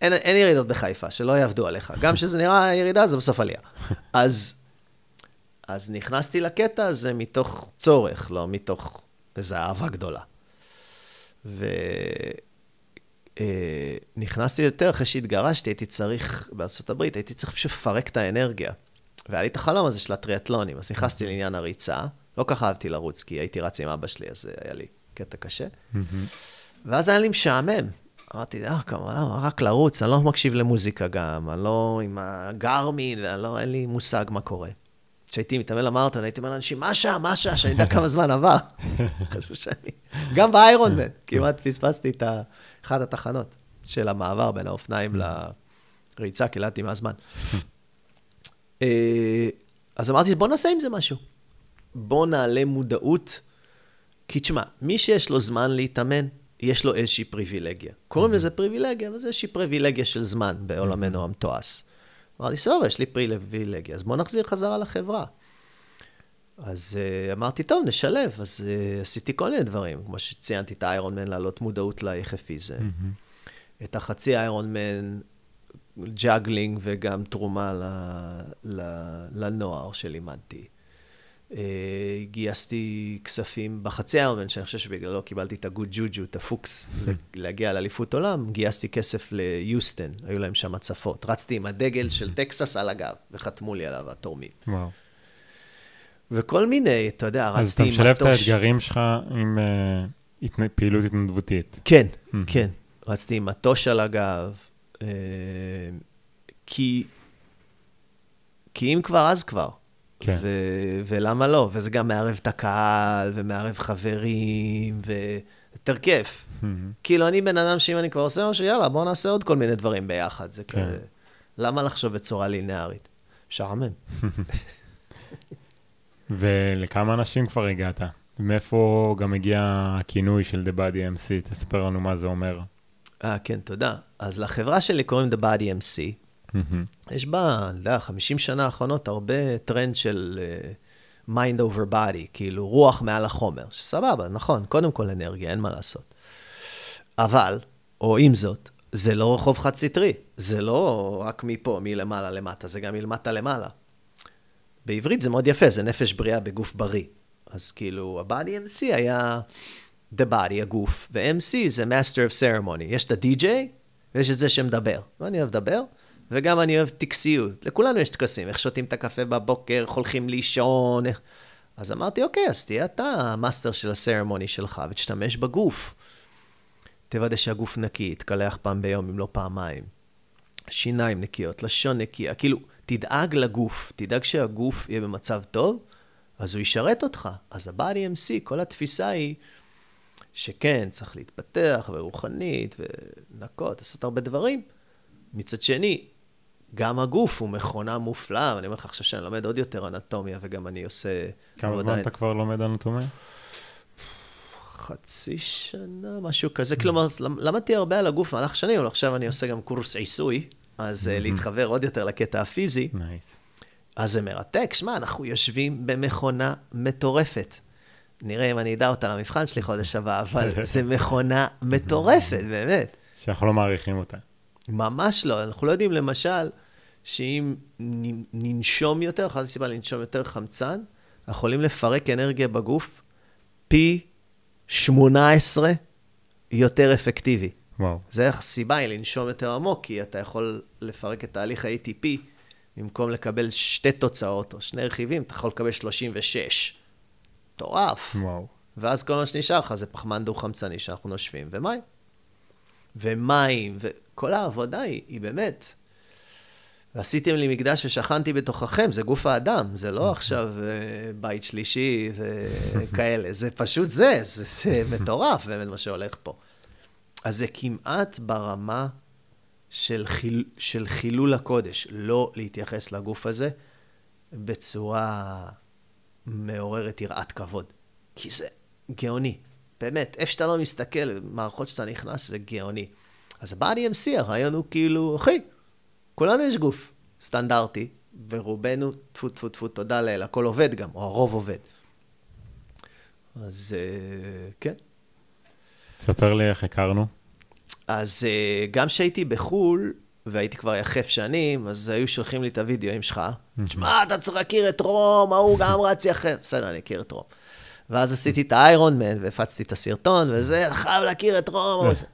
[SPEAKER 2] אין, אין ירידות בחיפה, שלא יעבדו עליך. גם כשזה נראה ירידה, זה בסוף עלייה. אז, אז נכנסתי לקטע הזה מתוך צורך, לא מתוך איזו אהבה גדולה. ונכנסתי אה, יותר אחרי שהתגרשתי, הייתי צריך, בארצות הברית, הייתי צריך פשוט לפרק את האנרגיה. והיה לי את החלום הזה של הטריאטלונים, אז נכנסתי אוקיי. לעניין הריצה, לא כל כך אהבתי לרוץ, כי הייתי רץ עם אבא שלי, אז היה לי קטע קשה. ואז היה לי משעמם. אמרתי, אה, כמה, למה, רק לרוץ, אני לא מקשיב למוזיקה גם, אני לא עם הגרמין, לא, אין לי מושג מה קורה. כשהייתי מתאמן למרתון, הייתי אומר לאנשים, מה שעה, מה שעה, שאני יודע כמה זמן עבר. חשבו שאני... גם באיירון מן, כמעט פספסתי את אחת התחנות של המעבר בין האופניים mm. לריצה, כי קיללתי לא מהזמן. אה, אז אמרתי, בוא נעשה עם זה משהו. בוא נעלה מודעות. כי תשמע, מי שיש לו זמן להתאמן, יש לו איזושהי פריבילגיה. קוראים mm-hmm. לזה פריבילגיה, אבל זה איזושהי פריבילגיה של זמן בעולמנו mm-hmm. המתועש. אמרתי, סבבה, יש לי פריווילגיה, אז בוא נחזיר חזרה לחברה. אז uh, אמרתי, טוב, נשלב. אז uh, עשיתי כל מיני דברים, כמו שציינתי את האיירון מן, להעלות מודעות ליחפיזם. Mm-hmm. את החצי איירון מן, ג'אגלינג וגם תרומה ל, ל, לנוער שלימדתי. אה, גייסתי כספים בחצי איירמן, שאני חושב שבגללו קיבלתי את הגוד ג'וג'ו, את הפוקס, להגיע לאליפות עולם, גייסתי כסף ליוסטן, היו להם שם הצפות. רצתי עם הדגל של טקסס על הגב, וחתמו לי עליו התורמים. וואו. וכל מיני, אתה יודע, רצתי עם מטוש. אז אתה משלב את
[SPEAKER 1] האתגרים שלך עם uh, אה, התנ... פעילות התנדבותית. כן, כן.
[SPEAKER 2] רצתי עם מטוש על הגב, uh, כי... כי אם כבר, אז כבר. כן. ו- ולמה לא? וזה גם מערב את הקהל, ומערב חברים, ו... יותר כיף. Mm-hmm. כאילו, אני בן אדם שאם אני כבר עושה משהו, יאללה, בואו נעשה עוד כל מיני דברים ביחד. זה כן. כזה... למה לחשוב בצורה לינארית? משעמם.
[SPEAKER 1] ולכמה אנשים כבר הגעת? מאיפה גם הגיע הכינוי של The Body MC? תספר לנו מה זה אומר.
[SPEAKER 2] אה, כן, תודה. אז לחברה שלי קוראים The Body MC, Mm-hmm. יש בה, אני יודע, 50 שנה האחרונות הרבה טרנד של uh, mind over body, כאילו רוח מעל החומר, שסבבה, נכון, קודם כל אנרגיה, אין מה לעשות. אבל, או עם זאת, זה לא רחוב חד סטרי, זה לא רק מפה, מלמעלה למטה, זה גם מלמטה למעלה. בעברית זה מאוד יפה, זה נפש בריאה בגוף בריא. אז כאילו, ה-body MC היה the body, הגוף, ו-MC זה master of ceremony. יש את ה-DJ ויש את זה שמדבר. ואני אוהב לדבר, וגם אני אוהב טקסיות. לכולנו יש טקסים, איך שותים את הקפה בבוקר, איך הולכים לישון. אז אמרתי, אוקיי, אז תהיה אתה המאסטר של הסרמוני שלך, ותשתמש בגוף. תוודא שהגוף נקי, יתקלח פעם ביום, אם לא פעמיים. שיניים נקיות, לשון נקייה, כאילו, תדאג לגוף, תדאג שהגוף יהיה במצב טוב, אז הוא ישרת אותך. אז הבעלי אמסי, e כל התפיסה היא שכן, צריך להתפתח, ורוחנית, ולנקות, לעשות הרבה דברים. מצד שני, גם הגוף הוא מכונה מופלאה, ואני אומר לך עכשיו שאני לומד עוד יותר אנטומיה, וגם אני עושה... כמה זמן אתה
[SPEAKER 1] כבר לומד אנטומיה?
[SPEAKER 2] חצי שנה, משהו כזה. כלומר, למדתי הרבה על הגוף במהלך שנים, אבל עכשיו אני עושה גם קורס עיסוי, אז אה, להתחבר עוד יותר לקטע הפיזי. נייס. אז זה מרתק, שמע, אנחנו יושבים במכונה מטורפת. נראה אם אני אדע אותה למבחן שלי חודש הבא, אבל זו מכונה מטורפת, באמת. שאנחנו לא מעריכים אותה. ממש לא. אנחנו לא יודעים, למשל, שאם ננשום יותר, אחת הסיבה לנשום יותר חמצן, אנחנו יכולים לפרק אנרגיה בגוף פי 18 יותר אפקטיבי. וואו. זה הסיבה היא לנשום יותר עמוק, כי אתה יכול לפרק את תהליך ה-ATP, במקום לקבל שתי תוצאות או שני רכיבים, אתה יכול לקבל 36. מטורף. וואו. ואז כל מה שנשאר לך זה פחמן דו-חמצני שאנחנו נושבים, ומים. ומים, וכל העבודה היא, היא באמת. ועשיתם לי מקדש ושכנתי בתוככם, זה גוף האדם, זה לא נכון. עכשיו אה, בית שלישי וכאלה, זה פשוט זה, זה, זה מטורף באמת מה שהולך פה. אז זה כמעט ברמה של, חיל, של חילול הקודש, לא להתייחס לגוף הזה בצורה מעוררת יראת כבוד, כי זה גאוני. באמת, איפה שאתה לא מסתכל, מערכות שאתה נכנס, זה גאוני. אז בא אמסי, הרעיון הוא כאילו, אחי, כולנו יש גוף סטנדרטי, ורובנו, טפו טפו טפו, תודה לאל, הכל עובד גם, או הרוב עובד. אז אה, כן.
[SPEAKER 1] תספר לי איך הכרנו.
[SPEAKER 2] אז אה, גם כשהייתי בחו"ל, והייתי כבר יחף שנים, אז היו שולחים לי את הוידאוים שלך. Mm-hmm. תשמע, אתה צריך להכיר את רום, ההוא גם רץ יחף. בסדר, אני אכיר את רום. ואז עשיתי את האיירון מן, והפצתי את הסרטון, וזה, חייב להכיר את רום. כן.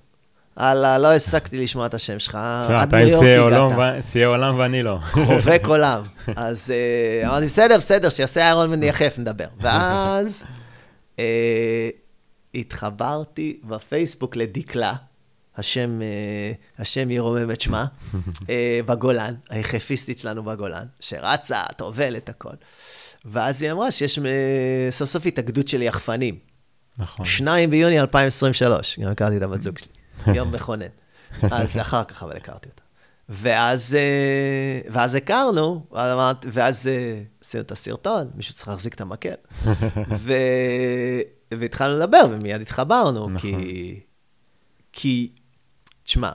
[SPEAKER 2] הלאה, לא הסקתי לשמוע את השם שלך, עד ניו יורק הגעת.
[SPEAKER 1] שיאי עולם ואני לא. חובק
[SPEAKER 2] עולם. אז אה, אמרתי, בסדר, בסדר, שיעשה איירון מן יחף, נדבר. ואז אה, התחברתי בפייסבוק לדקלה, השם, אה, השם ירומם את שמה, בגולן, היחפיסטית שלנו בגולן, שרצה, טובלת, הכל. ואז היא אמרה שיש אה, סוף סוף התאגדות של יחפנים. נכון. שניים ביוני 2023, גם הכרתי את הבת זוג שלי, יום מכונן. אז אחר כך אבל הכרתי אותה. ואז, אה, ואז הכרנו, ואז אה, עשינו את הסרטון, מישהו צריך להחזיק את המקל. ו... והתחלנו לדבר, ומיד התחברנו, נכון. כי... כי, תשמע,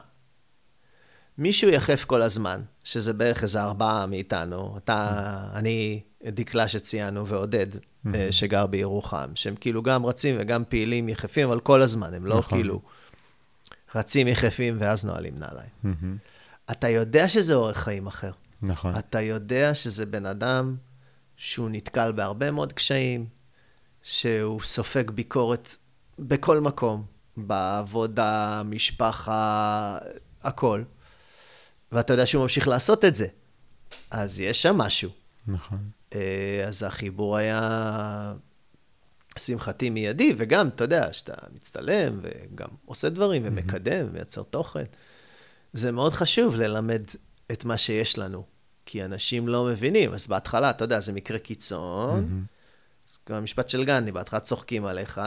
[SPEAKER 2] מישהו יחף כל הזמן, שזה בערך איזה ארבעה מאיתנו, אתה, אני, דקלה שציינו ועודד, mm-hmm. שגר בירוחם, שהם כאילו גם רצים וגם פעילים יחפים, אבל כל הזמן, הם לא נכון. כאילו רצים יחפים ואז נועלים נעליים.
[SPEAKER 1] Mm-hmm.
[SPEAKER 2] אתה יודע שזה אורח חיים אחר. נכון. אתה יודע שזה בן אדם שהוא נתקל בהרבה מאוד קשיים, שהוא סופג ביקורת בכל מקום, בעבודה, משפחה, הכל. ואתה יודע שהוא ממשיך לעשות את זה. אז יש שם משהו. נכון. אה, אז החיבור היה שמחתי מיידי, וגם, אתה יודע, שאתה מצטלם וגם עושה דברים ומקדם ומייצר תוכן, זה מאוד חשוב ללמד את מה שיש לנו, כי אנשים לא מבינים. אז בהתחלה, אתה יודע, זה מקרה קיצון, אז גם המשפט של גנדי, בהתחלה צוחקים עליך,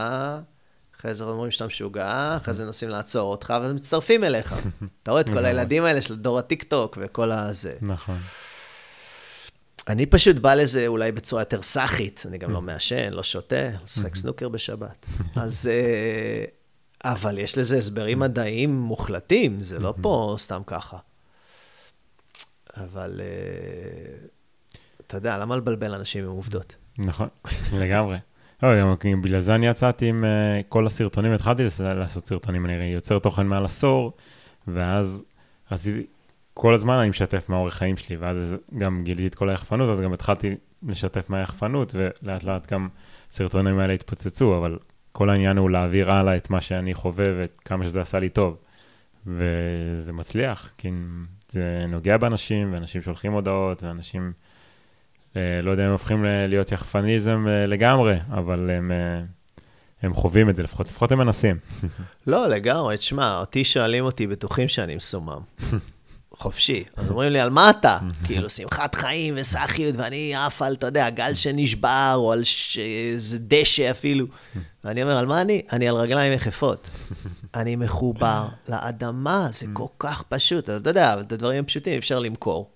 [SPEAKER 2] אחרי זה אומרים שאתה משוגע, אחרי זה מנסים לעצור אותך, ואז מצטרפים אליך. אתה רואה את כל נכון. הילדים האלה של דור הטיקטוק וכל הזה. נכון. אני פשוט בא לזה אולי בצורה יותר סאחית, אני גם לא מעשן, לא שותה, משחק סנוקר בשבת. אז... אה, אבל יש לזה הסברים מדעיים מוחלטים, זה לא פה סתם ככה. אבל אה, אתה יודע, למה לבלבל אנשים עם עובדות?
[SPEAKER 1] נכון, לגמרי. לא, בגלל זה אני יצאתי עם אה, כל הסרטונים, התחלתי לעשות סרטונים, אני יוצר תוכן מעל עשור, ואז רציתי, כל הזמן אני משתף מהאורך חיים שלי, ואז גם גיליתי את כל היחפנות, אז גם התחלתי לשתף מהיחפנות, ולאט לאט גם הסרטונים האלה התפוצצו, אבל כל העניין הוא להעביר הלאה את מה שאני חווה וכמה שזה עשה לי טוב. וזה מצליח, כי זה נוגע באנשים, ואנשים שולחים הודעות, ואנשים, אה, לא יודע, הם הופכים להיות יחפניזם אה, לגמרי, אבל הם, אה, הם חווים את זה, לפחות, לפחות הם מנסים.
[SPEAKER 2] לא, לגמרי, תשמע, אותי שואלים אותי, בטוחים שאני מסומם. חופשי. אז אומרים לי, על מה אתה? כאילו, שמחת חיים וסאחיות, ואני עף על, אתה יודע, גל שנשבר, או על ש... איזה דשא אפילו. ואני אומר, על מה אני? אני על רגליים יחפות. אני מחובר לאדמה, זה כל כך פשוט. אתה יודע, את הדברים הפשוטים אפשר למכור,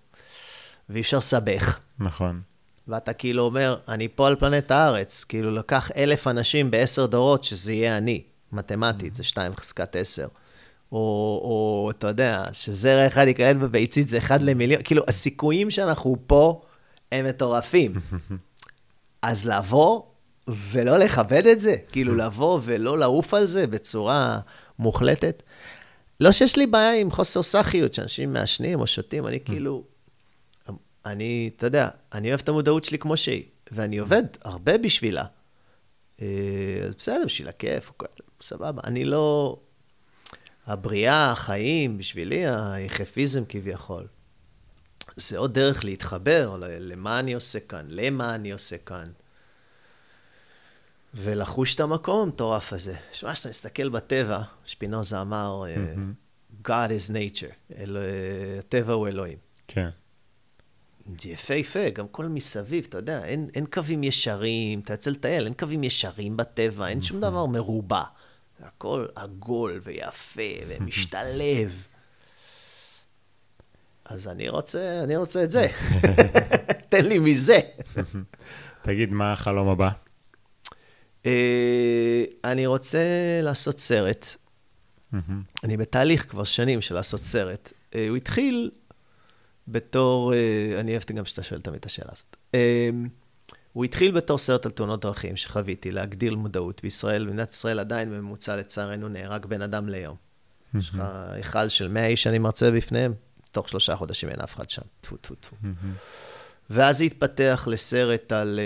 [SPEAKER 2] ואי אפשר לסבך. נכון. ואתה כאילו אומר, אני פה על פלנט הארץ, כאילו לקח אלף אנשים בעשר דורות שזה יהיה אני, מתמטית, זה שתיים חזקת 10. או, או אתה יודע, שזרע אחד יקרד בביצית זה אחד למיליון, כאילו, הסיכויים שאנחנו פה הם מטורפים. אז לבוא ולא לכבד את זה, כאילו, לבוא ולא לעוף על זה בצורה מוחלטת. לא שיש לי בעיה עם חוסר סאחיות, שאנשים מעשנים או שותים, אני כאילו, אני, אתה יודע, אני אוהב את המודעות שלי כמו שהיא, ואני עובד הרבה בשבילה. אה, אז בסדר, בשביל הכיף, סבבה. אני לא, הבריאה, החיים, בשבילי היחפיזם כביכול. זה עוד דרך להתחבר למה אני עושה כאן, למה אני עושה כאן. ולחוש את המקום המטורף הזה. שמע, כשאתה מסתכל בטבע, שפינוזה אמר, אה, God is nature, אל... אה, הטבע הוא אלוהים. כן. זה יפהפה, גם כל מסביב, אתה יודע, אין, אין קווים ישרים, אתה יוצא לטייל, אין קווים ישרים בטבע, אין שום דבר מרובע. זה הכל עגול ויפה ומשתלב. אז אני רוצה, אני רוצה את זה. תן לי מזה.
[SPEAKER 1] תגיד, מה החלום הבא?
[SPEAKER 2] אה, אני רוצה לעשות סרט. אני בתהליך כבר שנים של לעשות סרט. אה, הוא התחיל בתור, אה, אני אהבתי גם שאתה שואל תמיד את השאלה הזאת. הוא התחיל בתור סרט על תאונות דרכים שחוויתי, להגדיל מודעות. בישראל, במדינת ישראל עדיין בממוצע לצערנו נהרג בן אדם ליום. יש לך היכל של 100 איש שאני מרצה בפניהם, תוך שלושה חודשים אין אף אחד שם. טפו, טפו, טפו. ואז זה התפתח לסרט על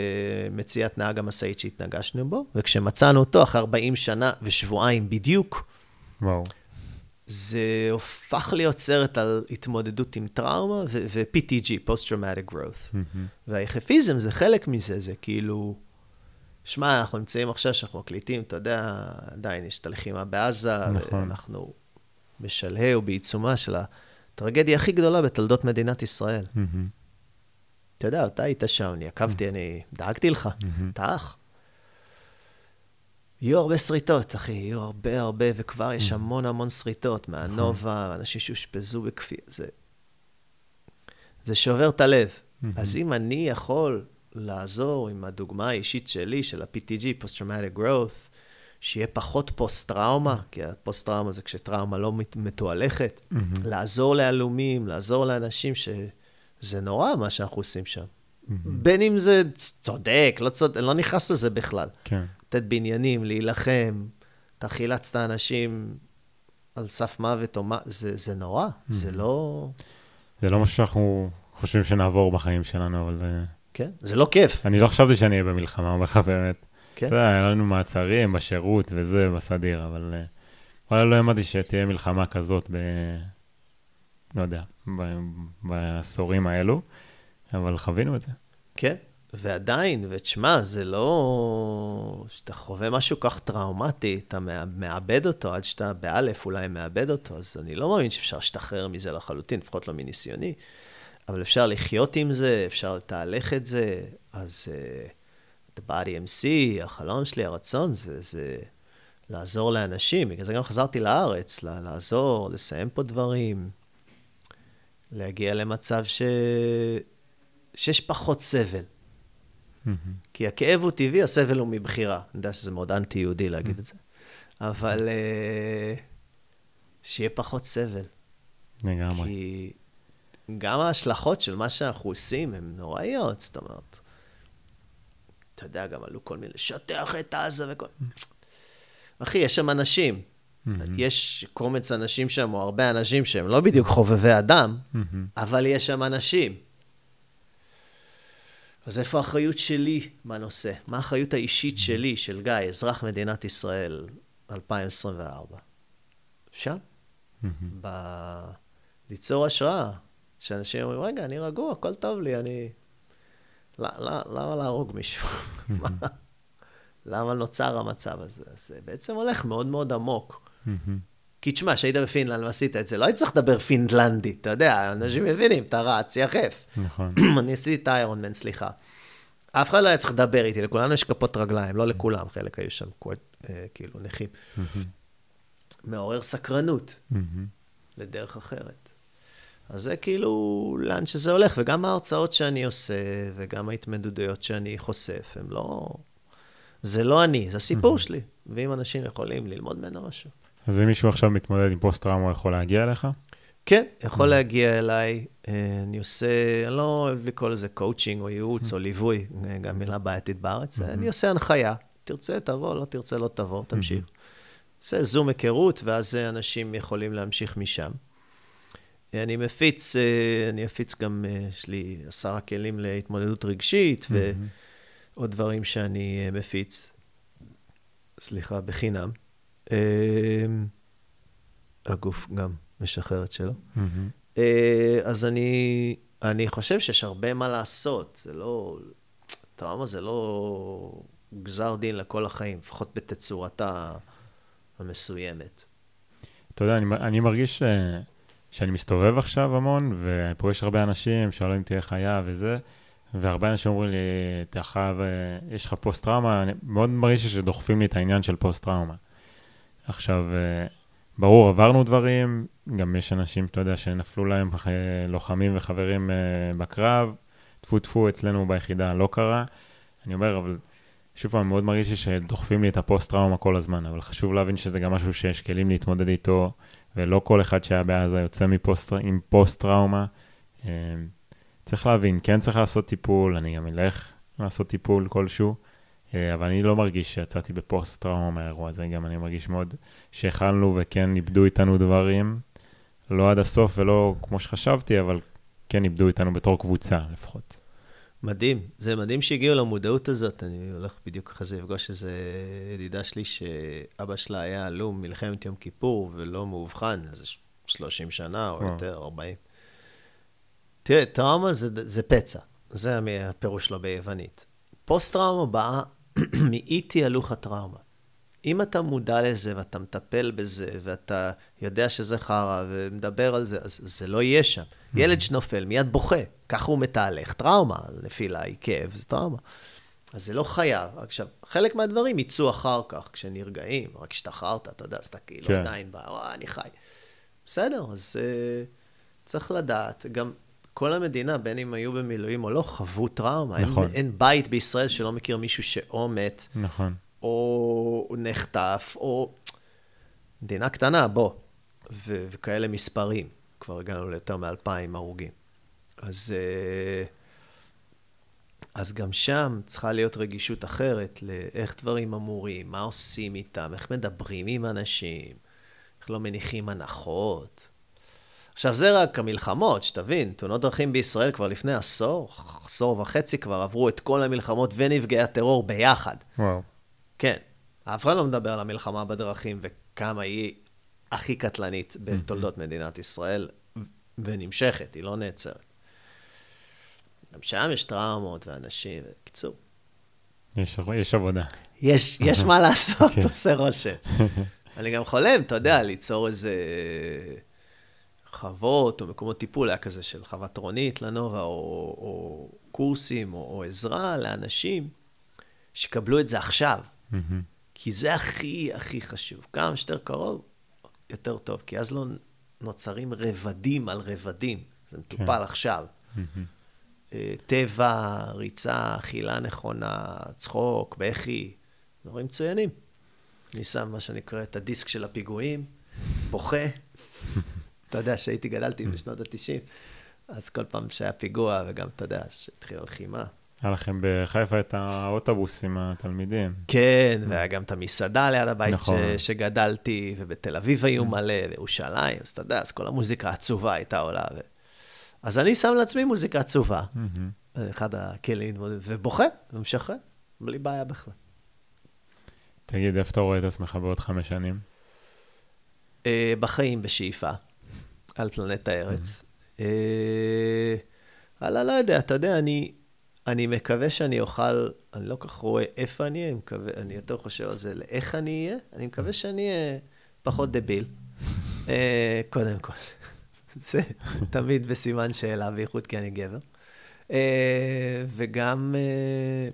[SPEAKER 2] uh, מציאת נהג המשאית שהתנגשנו בו, וכשמצאנו אותו, אחרי 40 שנה ושבועיים בדיוק, וואו. זה הופך להיות סרט על התמודדות עם טראומה ו-PTG, Post Traumatic Growth. Mm-hmm. והיחפיזם זה חלק מזה, זה כאילו, שמע, אנחנו נמצאים עכשיו שאנחנו מקליטים, אתה יודע, עדיין יש את הלחימה בעזה, נכון. ואנחנו בשלהי או בעיצומה של הטרגדיה הכי גדולה בתולדות מדינת ישראל. Mm-hmm. אתה יודע, אתה היית שם, אני עקבתי, mm-hmm. אני דאגתי לך, mm-hmm. אתה אח. יהיו הרבה שריטות, אחי, יהיו הרבה הרבה, וכבר יש mm. המון המון שריטות נכון. מהנובה, אנשים שאושפזו בכפי... זה... זה שובר את הלב. אז אם אני יכול לעזור עם הדוגמה האישית שלי, של ה-PTG, Post-Traumatic Growth, שיהיה פחות פוסט-טראומה, mm. כי הפוסט-טראומה זה כשטראומה לא מתועלכת, לעזור להלומים, לעזור לאנשים ש... זה נורא מה שאנחנו עושים שם. בין אם זה צודק, לא צודק, אני לא נכנס לזה בכלל. כן. לתת בניינים, להילחם, אתה חילצת אנשים על סף מוות או מה, זה, זה נורא, mm. זה לא...
[SPEAKER 1] זה לא משהו שאנחנו חושבים שנעבור בחיים שלנו, אבל זה... אה, כן, זה לא כיף. אני לא חשבתי שאני אהיה במלחמה, אומר לך באמת. כן. אתה יודע, היה לנו מעצרים בשירות וזה, בסדיר, אבל... אה, וואלה, לא האמנתי שתהיה מלחמה כזאת ב... לא יודע, ב... בעשורים האלו, אבל חווינו את זה.
[SPEAKER 2] כן. ועדיין, ותשמע, זה לא... כשאתה חווה משהו כך טראומטי, אתה מאבד אותו עד שאתה באלף אולי מאבד אותו, אז אני לא מאמין שאפשר להשתחרר מזה לחלוטין, לפחות לא מניסיוני, אבל אפשר לחיות עם זה, אפשר לתהלך את זה, אז uh, the body MC, החלום שלי, הרצון, זה, זה לעזור לאנשים. בגלל זה גם חזרתי לארץ, לעזור, לסיים פה דברים, להגיע למצב ש... שיש פחות סבל. Mm-hmm. כי הכאב הוא טבעי, הסבל הוא מבחירה. אני יודע שזה מאוד אנטי-יהודי להגיד את זה, mm-hmm. אבל אה, שיהיה פחות סבל. לגמרי. כי גם ההשלכות של מה שאנחנו עושים הן נוראיות, זאת אומרת. אתה יודע, גם עלו כל מיני, לשטח את עזה וכל... Mm-hmm. אחי, יש שם אנשים. יש קומץ אנשים שם, או הרבה אנשים שהם לא בדיוק חובבי אדם, אבל יש שם אנשים. אז איפה האחריות שלי בנושא? מה האחריות האישית שלי, של גיא, אזרח מדינת ישראל 2024? שם. ב... ליצור השראה, שאנשים אומרים, רגע, אני רגוע, הכל טוב לי, אני... لا, لا, למה להרוג מישהו? למה נוצר המצב הזה? זה בעצם הולך מאוד מאוד עמוק. כי תשמע, כשהיית בפינלנד ועשית את זה, לא היית צריך לדבר פינלנדית, אתה יודע, אנשים מבינים, אתה רץ, יחף. נכון. אני עשיתי את האיירון מן, סליחה. אף אחד לא היה צריך לדבר איתי, לכולנו יש כפות רגליים, לא לכולם, חלק היו שם אה, כאילו נכים. מעורר סקרנות לדרך אחרת. אז זה כאילו לאן שזה הולך, וגם ההרצאות שאני עושה, וגם ההתמודדויות שאני חושף, הם לא... זה לא אני, זה הסיפור שלי, ואם אנשים יכולים ללמוד ממנו משהו.
[SPEAKER 1] אז אם מישהו עכשיו מתמודד עם פוסט-טראומה, הוא יכול להגיע אליך?
[SPEAKER 2] כן, יכול mm. להגיע אליי. אה, אני עושה, אני לא אוהב לקרוא לזה קואוצ'ינג או ייעוץ mm. או ליווי, אה, גם מילה בעייתית בארץ. mm-hmm. אני עושה הנחיה. תרצה, תבוא, לא תרצה, לא תבוא, תמשיך. Mm-hmm. עושה זום היכרות, ואז אה, אנשים יכולים להמשיך משם. אני מפיץ, אני אפיץ גם, יש לי עשרה כלים להתמודדות רגשית, mm-hmm. ועוד דברים שאני מפיץ, סליחה, בחינם. אמ, הגוף גם משחרר את שלו. Mm-hmm. אז אני, אני חושב שיש הרבה מה לעשות. זה לא... טראומה זה לא גזר דין לכל החיים, לפחות בתצורתה המסוימת.
[SPEAKER 1] אתה יודע, אני, אני מרגיש ש, אה, שאני מסתובב עכשיו המון, ופוגש הרבה אנשים, שואלים תהיה חיה וזה, והרבה אנשים אומרים לי, אתה חייב, אה, יש לך פוסט-טראומה, אני מאוד מרגיש שדוחפים לי את העניין של פוסט-טראומה. עכשיו, אה, ברור, עברנו דברים, גם יש אנשים, אתה יודע, שנפלו להם אה, לוחמים וחברים אה, בקרב, טפו טפו, אצלנו ביחידה לא קרה. אני אומר, אבל שוב פעם, מאוד מרגיש לי שדוחפים לי את הפוסט-טראומה כל הזמן, אבל חשוב להבין שזה גם משהו שיש כלים להתמודד איתו, ולא כל אחד שהיה בעזה יוצא מפוסט, עם פוסט-טראומה. צריך להבין, כן צריך לעשות טיפול, אני גם אלך לעשות טיפול כלשהו. אה, אבל אני לא מרגיש שיצאתי בפוסט-טראומה מהאירוע הזה, גם אני מרגיש מאוד שהכלנו וכן איבדו איתנו דברים, לא עד הסוף ולא כמו שחשבתי, אבל כן איבדו איתנו בתור קבוצה לפחות.
[SPEAKER 2] מדהים, זה מדהים שהגיעו למודעות הזאת, אני הולך בדיוק ככה זה לפגוש איזה ידידה שלי שאבא שלה היה עלום מלחמת יום כיפור ולא מאובחן, איזה 30 שנה או יותר, 40. תראה, טראומה זה, זה פצע, זה הפירוש שלו לא ביוונית. פוסט-טראומה באה מאי תהלוך הטראומה. אם אתה מודע לזה ואתה מטפל בזה, ואתה יודע שזה חרא ומדבר על זה, אז זה לא יהיה שם. Mm-hmm. ילד שנופל, מיד בוכה, ככה הוא מתהלך. טראומה, נפילה היא כאב, זה טראומה. אז זה לא חייב. עכשיו, חלק מהדברים יצאו אחר כך, כשנרגעים, רק השתחררת, אתה יודע, אז אתה כאילו כן. עדיין בא, וואי, אני חי. בסדר, אז uh, צריך לדעת. גם כל המדינה, בין אם היו במילואים או לא, חוו טראומה. נכון. אין, אין בית בישראל שלא מכיר מישהו שאו מת, נכון. או נחטף, או... מדינה קטנה, בוא. ו- וכאלה מספרים. כבר הגענו ליותר מאלפיים הרוגים. אז, אה, אז גם שם צריכה להיות רגישות אחרת לאיך דברים אמורים, מה עושים איתם, איך מדברים עם אנשים, איך לא מניחים הנחות. עכשיו, זה רק המלחמות, שתבין, תאונות דרכים בישראל כבר לפני עשור, עשור וחצי כבר עברו את כל המלחמות ונפגעי הטרור ביחד. וואו. כן. אף אחד לא מדבר על המלחמה בדרכים וכמה היא הכי קטלנית בתולדות מדינת ישראל, ונמשכת, היא לא נעצרת. גם שם יש טראומות ואנשים, בקיצור.
[SPEAKER 1] יש, יש עבודה. יש, יש מה לעשות, כן. עושה רושם.
[SPEAKER 2] אני גם חולם, אתה יודע, ליצור איזה... חוות או מקומות טיפול, היה כזה של חוות רונית לנורה, או, או או קורסים, או, או עזרה לאנשים, שקבלו את זה עכשיו. Mm-hmm. כי זה הכי הכי חשוב. כמה שיותר קרוב, יותר טוב, כי אז לא נוצרים רבדים על רבדים. זה מטופל כן. עכשיו. Mm-hmm. טבע, ריצה, אכילה נכונה, צחוק, בכי, דברים מצוינים. אני שם מה שנקרא את הדיסק של הפיגועים, בוכה. אתה יודע, שהייתי גדלתי mm. בשנות ה-90, אז כל פעם שהיה פיגוע, וגם, אתה יודע, שהתחילה לחימה.
[SPEAKER 1] היה לכם בחיפה את האוטובוס עם התלמידים.
[SPEAKER 2] כן, mm. והיה גם את המסעדה ליד הבית נכון. ש, שגדלתי, ובתל אביב היו מלא, וירושלים, אז אתה יודע, אז כל המוזיקה העצובה הייתה עולה. ו... אז אני שם לעצמי מוזיקה עצובה,
[SPEAKER 3] mm-hmm.
[SPEAKER 2] אחד הכלים, ובוכה, ומשחרר, בלי בעיה בכלל.
[SPEAKER 1] תגיד, איפה אתה רואה את עצמך בעוד חמש שנים?
[SPEAKER 2] אה, בחיים, בשאיפה. על פלנטה הארץ. אה... לא יודע, אתה יודע, אני, אני מקווה שאני אוכל, אני לא כל כך רואה איפה אני אהיה, אני, אני יותר חושב על זה לאיך אני אהיה, אני מקווה שאני אהיה פחות דביל, uh, קודם כל. זה תמיד בסימן שאלה, בייחוד כי אני גבר. Uh, וגם uh,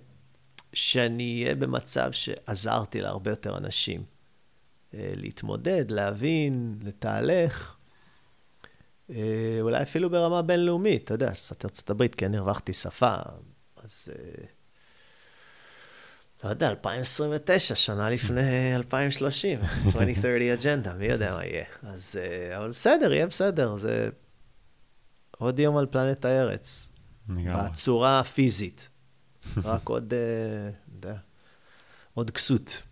[SPEAKER 2] שאני אהיה במצב שעזרתי להרבה יותר אנשים uh, להתמודד, להבין, לתהלך. אה, אולי אפילו ברמה בינלאומית, אתה יודע, שסעתי ארצות הברית, כי כן, אני הרווחתי שפה, אז... אה, לא יודע, 2029, שנה לפני 2030, 2030 אג'נדה, מי יודע מה יהיה. אז, אה, אבל בסדר, יהיה בסדר, זה עוד יום על פלנט הארץ, בצורה הפיזית. רק עוד, אתה יודע, עוד כסות.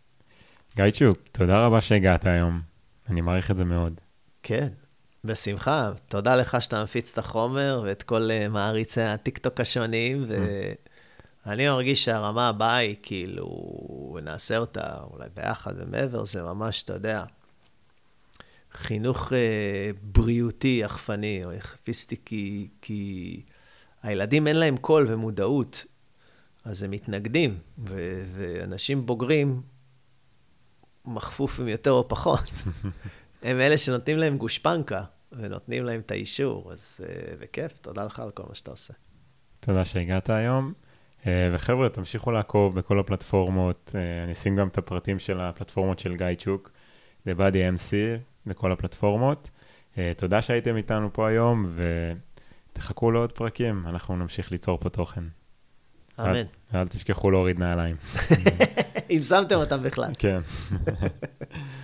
[SPEAKER 1] גיא צ'וק, תודה רבה שהגעת היום, אני מעריך את זה מאוד.
[SPEAKER 2] כן, בשמחה, תודה לך שאתה מפיץ את החומר ואת כל אה, מעריצי הטיקטוק השונים, mm. ואני מרגיש שהרמה הבאה היא כאילו, נעשה אותה אולי ביחד ומעבר, זה ממש, אתה יודע, חינוך אה, בריאותי יחפני או יחפיסטי, כי, כי הילדים אין להם קול ומודעות, אז הם מתנגדים, ו, ואנשים בוגרים, מכפוף עם יותר או פחות. הם אלה שנותנים להם גושפנקה, ונותנים להם את האישור, אז אה, בכיף, תודה לך על כל מה שאתה עושה.
[SPEAKER 1] תודה שהגעת היום. אה, וחבר'ה, תמשיכו לעקוב בכל הפלטפורמות, אה, אני אשים גם את הפרטים של הפלטפורמות של גיא צ'וק, לבאדי אמסי, לכל בכל הפלטפורמות. תודה שהייתם איתנו פה היום, ותחכו לעוד פרקים, אנחנו נמשיך ליצור פה תוכן. אמן. אל תשכחו להוריד נעליים.
[SPEAKER 2] אם שמתם אותם בכלל. כן.